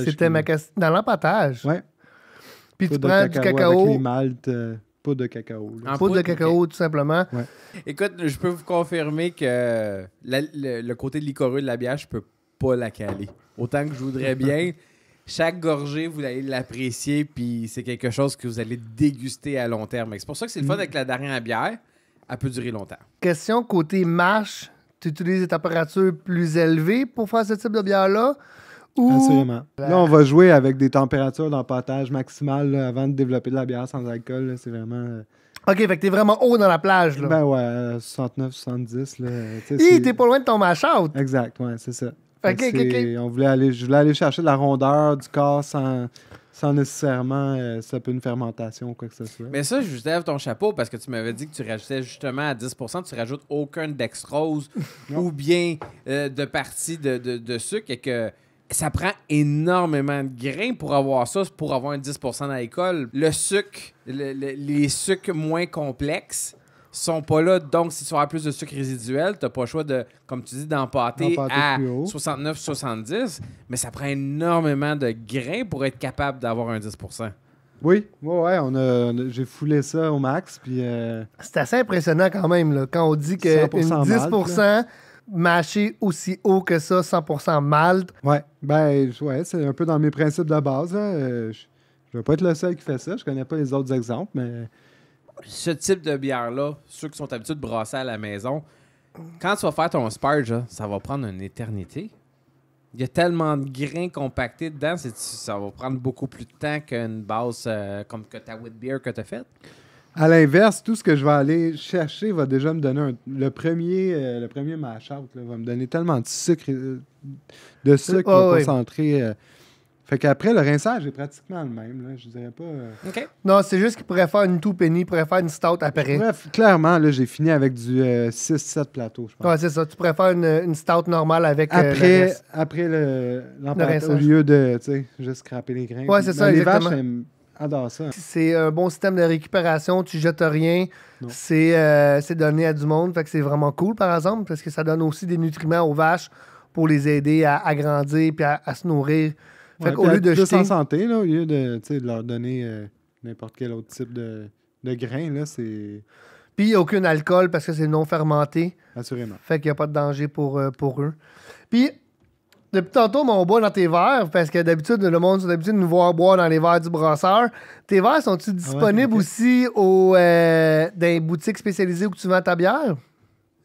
C'était ma
Dans l'empattage? Oui. Puis tu prends du cacao. les
poudre de cacao.
de
cacao, tout simplement.
Écoute, je peux vous confirmer que le, côté licoreux de la bière, je peux pas la caler. Autant que je voudrais bien, chaque gorgée, vous allez l'apprécier, puis c'est quelque chose que vous allez déguster à long terme. C'est pour ça que c'est le fun mm. avec la dernière bière, elle peut durer longtemps.
Question côté mâche. tu utilises des températures plus élevées pour faire ce type de bière-là absolument Là, on va
jouer avec des températures d'empotage maximales avant de développer de la bière sans alcool. C'est vraiment. Euh, OK, fait que t'es vraiment haut dans la plage, là. Ben ouais, 69, euh, 70, Hi, t'es pas loin de ton mash Exact, ouais, c'est ça. On voulait aller, je voulais aller chercher de la rondeur du corps sans, nécessairement euh, ça peut une fermentation ou quoi que ce soit.
Mais ça, je vous lève ton chapeau parce que tu m'avais dit que tu rajoutais justement à 10 tu rajoutes aucun dextrose ou bien de partie de, de, de, sucre et que ça prend énormément de grains pour avoir ça, pour avoir un 10 d'alcool. Le sucre, le, les sucres moins complexes sont pas là. Donc, si tu as plus de sucre résiduel, tu n'as pas le choix de, comme tu dis, d'empâter à 69-70. Mais ça prend énormément de grains pour être capable d'avoir un 10
oui, ouais, on j'ai foulé ça au max. Euh, C'est assez impressionnant quand
même, quand on dit que 10%, 10% mâcher aussi haut que ça, 100%
malt. Ouais, ben, ouais, c'est un peu dans mes principes de base. Hein. Euh, je ne vais pas être le seul qui fait ça. Je connais pas les autres exemples, mais.
Ce type de bière-là, ceux qui sont habitués de brasser à la maison, quand tu vas faire ton sparge, ça va prendre une éternité. Il y a tellement de grains compactés dedans, ça va prendre beaucoup plus de temps qu'une base euh, comme que ta wheat beer que tu as faite.
À l'inverse, tout ce que je vais aller chercher va déjà me donner un, le premier euh, premier va me donner tellement de sucre euh, de sucre ah concentré. Euh. fait qu'après le rinçage est pratiquement le même là, je dirais pas.
Non, c'est juste qu'il pourrait faire une tout penny, il pourrait faire une stout après. Bref,
clairement là, j'ai fini avec du 6 7 plateau, je
pense. c'est ça, tu pourrais faire une, stout normale avec après après
le, au lieu de, tu sais, juste scraper les grains. Ouais, c'est ça, les
ça. C'est un bon système de récupération, tu jettes rien. Euh, c'est donné à du monde, fait que c'est vraiment cool par exemple, parce que ça donne aussi des nutriments aux vaches pour les aider à, grandir puis à, se nourrir. Fait au lieu de jeter... en
santé, au lieu de, leur donner euh, n'importe quel autre type de, de grain, là, c'est... Puis aucun alcool parce
que c'est non fermenté. Assurément. Fait qu'il n'y a pas de danger pour, euh, pour eux. Puis depuis tantôt, on boit dans tes verres, parce que d'habitude, le monde sont d'habitude nous voir boire dans les verres du brasseur. Tes verres sont-ils ah disponibles aussi au, euh, dans les boutiques spécialisées où tu vends ta
bière?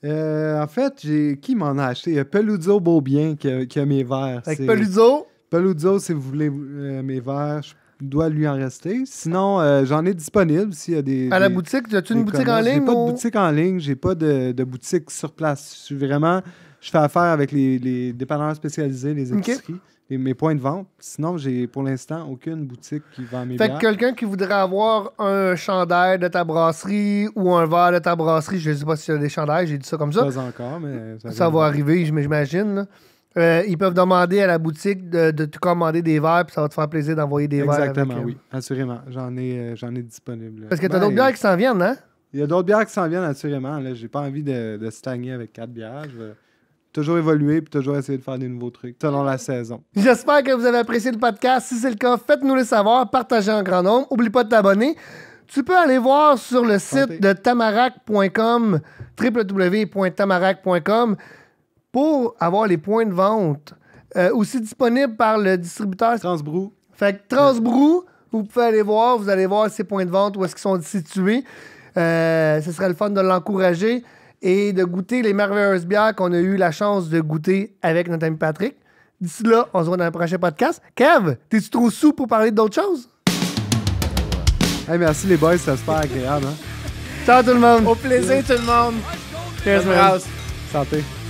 Euh, en fait, j'ai qui m'en a acheté? Il y a Peludo Beaubien qui a, mes verres. Avec Peluzzo? Peluzzo, si vous voulez euh, mes verres, je dois lui en rester. Sinon, j'en ai disponible s'il y a des. À la boutique, as-tu une boutique en ligne? J'ai pas de boutique en ligne, j'ai pas de, boutique sur place. Je suis vraiment je fais affaire avec les, les dépanneurs spécialisés, les épiceries. Et mes points de vente. Sinon, j'ai pour l'instant aucune boutique qui vend mes Fait que quelqu'un
qui voudrait avoir un chandail de ta brasserie ou un verre de ta brasserie, je ne sais pas si y a des chandails, j'ai dit ça comme ça. Pas
encore, mais ça, va
arriver, j'imagine. Euh, ils peuvent demander à la boutique de, te commander des verres, puis ça va te faire plaisir d'envoyer des verres. Exactement, oui.
Assurément. J'en ai, euh, ai disponible. Parce que tu as d'autres ben, bières qui s'en viennent, hein? Il y a d'autres bières qui s'en viennent, assurément. Je pas envie de, stagner avec quatre bières toujours évoluer et toujours essayer de faire des nouveaux trucs selon la saison.
J'espère que vous avez apprécié le podcast. Si c'est le cas, faites-nous le savoir, partagez en grand nombre. Oublie pas de t'abonner. Tu peux aller voir sur le site de tamarac.com, www.tamarac.com, pour avoir les points de vente. Euh, aussi disponible par le distributeur Transbrou. Fait que Transbrou, vous pouvez aller voir, vous allez voir ces points de vente, où est-ce qu'ils sont situés. Euh, ce serait le fun de l'encourager et de goûter les merveilleuses bières qu'on a eu la chance de goûter avec notre ami Patrick. D'ici là, on se voit dans un prochain podcast. Kev, t'es-tu trop sous pour parler d'autres choses?
Hey, merci les boys, ça se agréable. Hein? Ciao tout le monde! Au plaisir tout le monde! Cheers, Santé!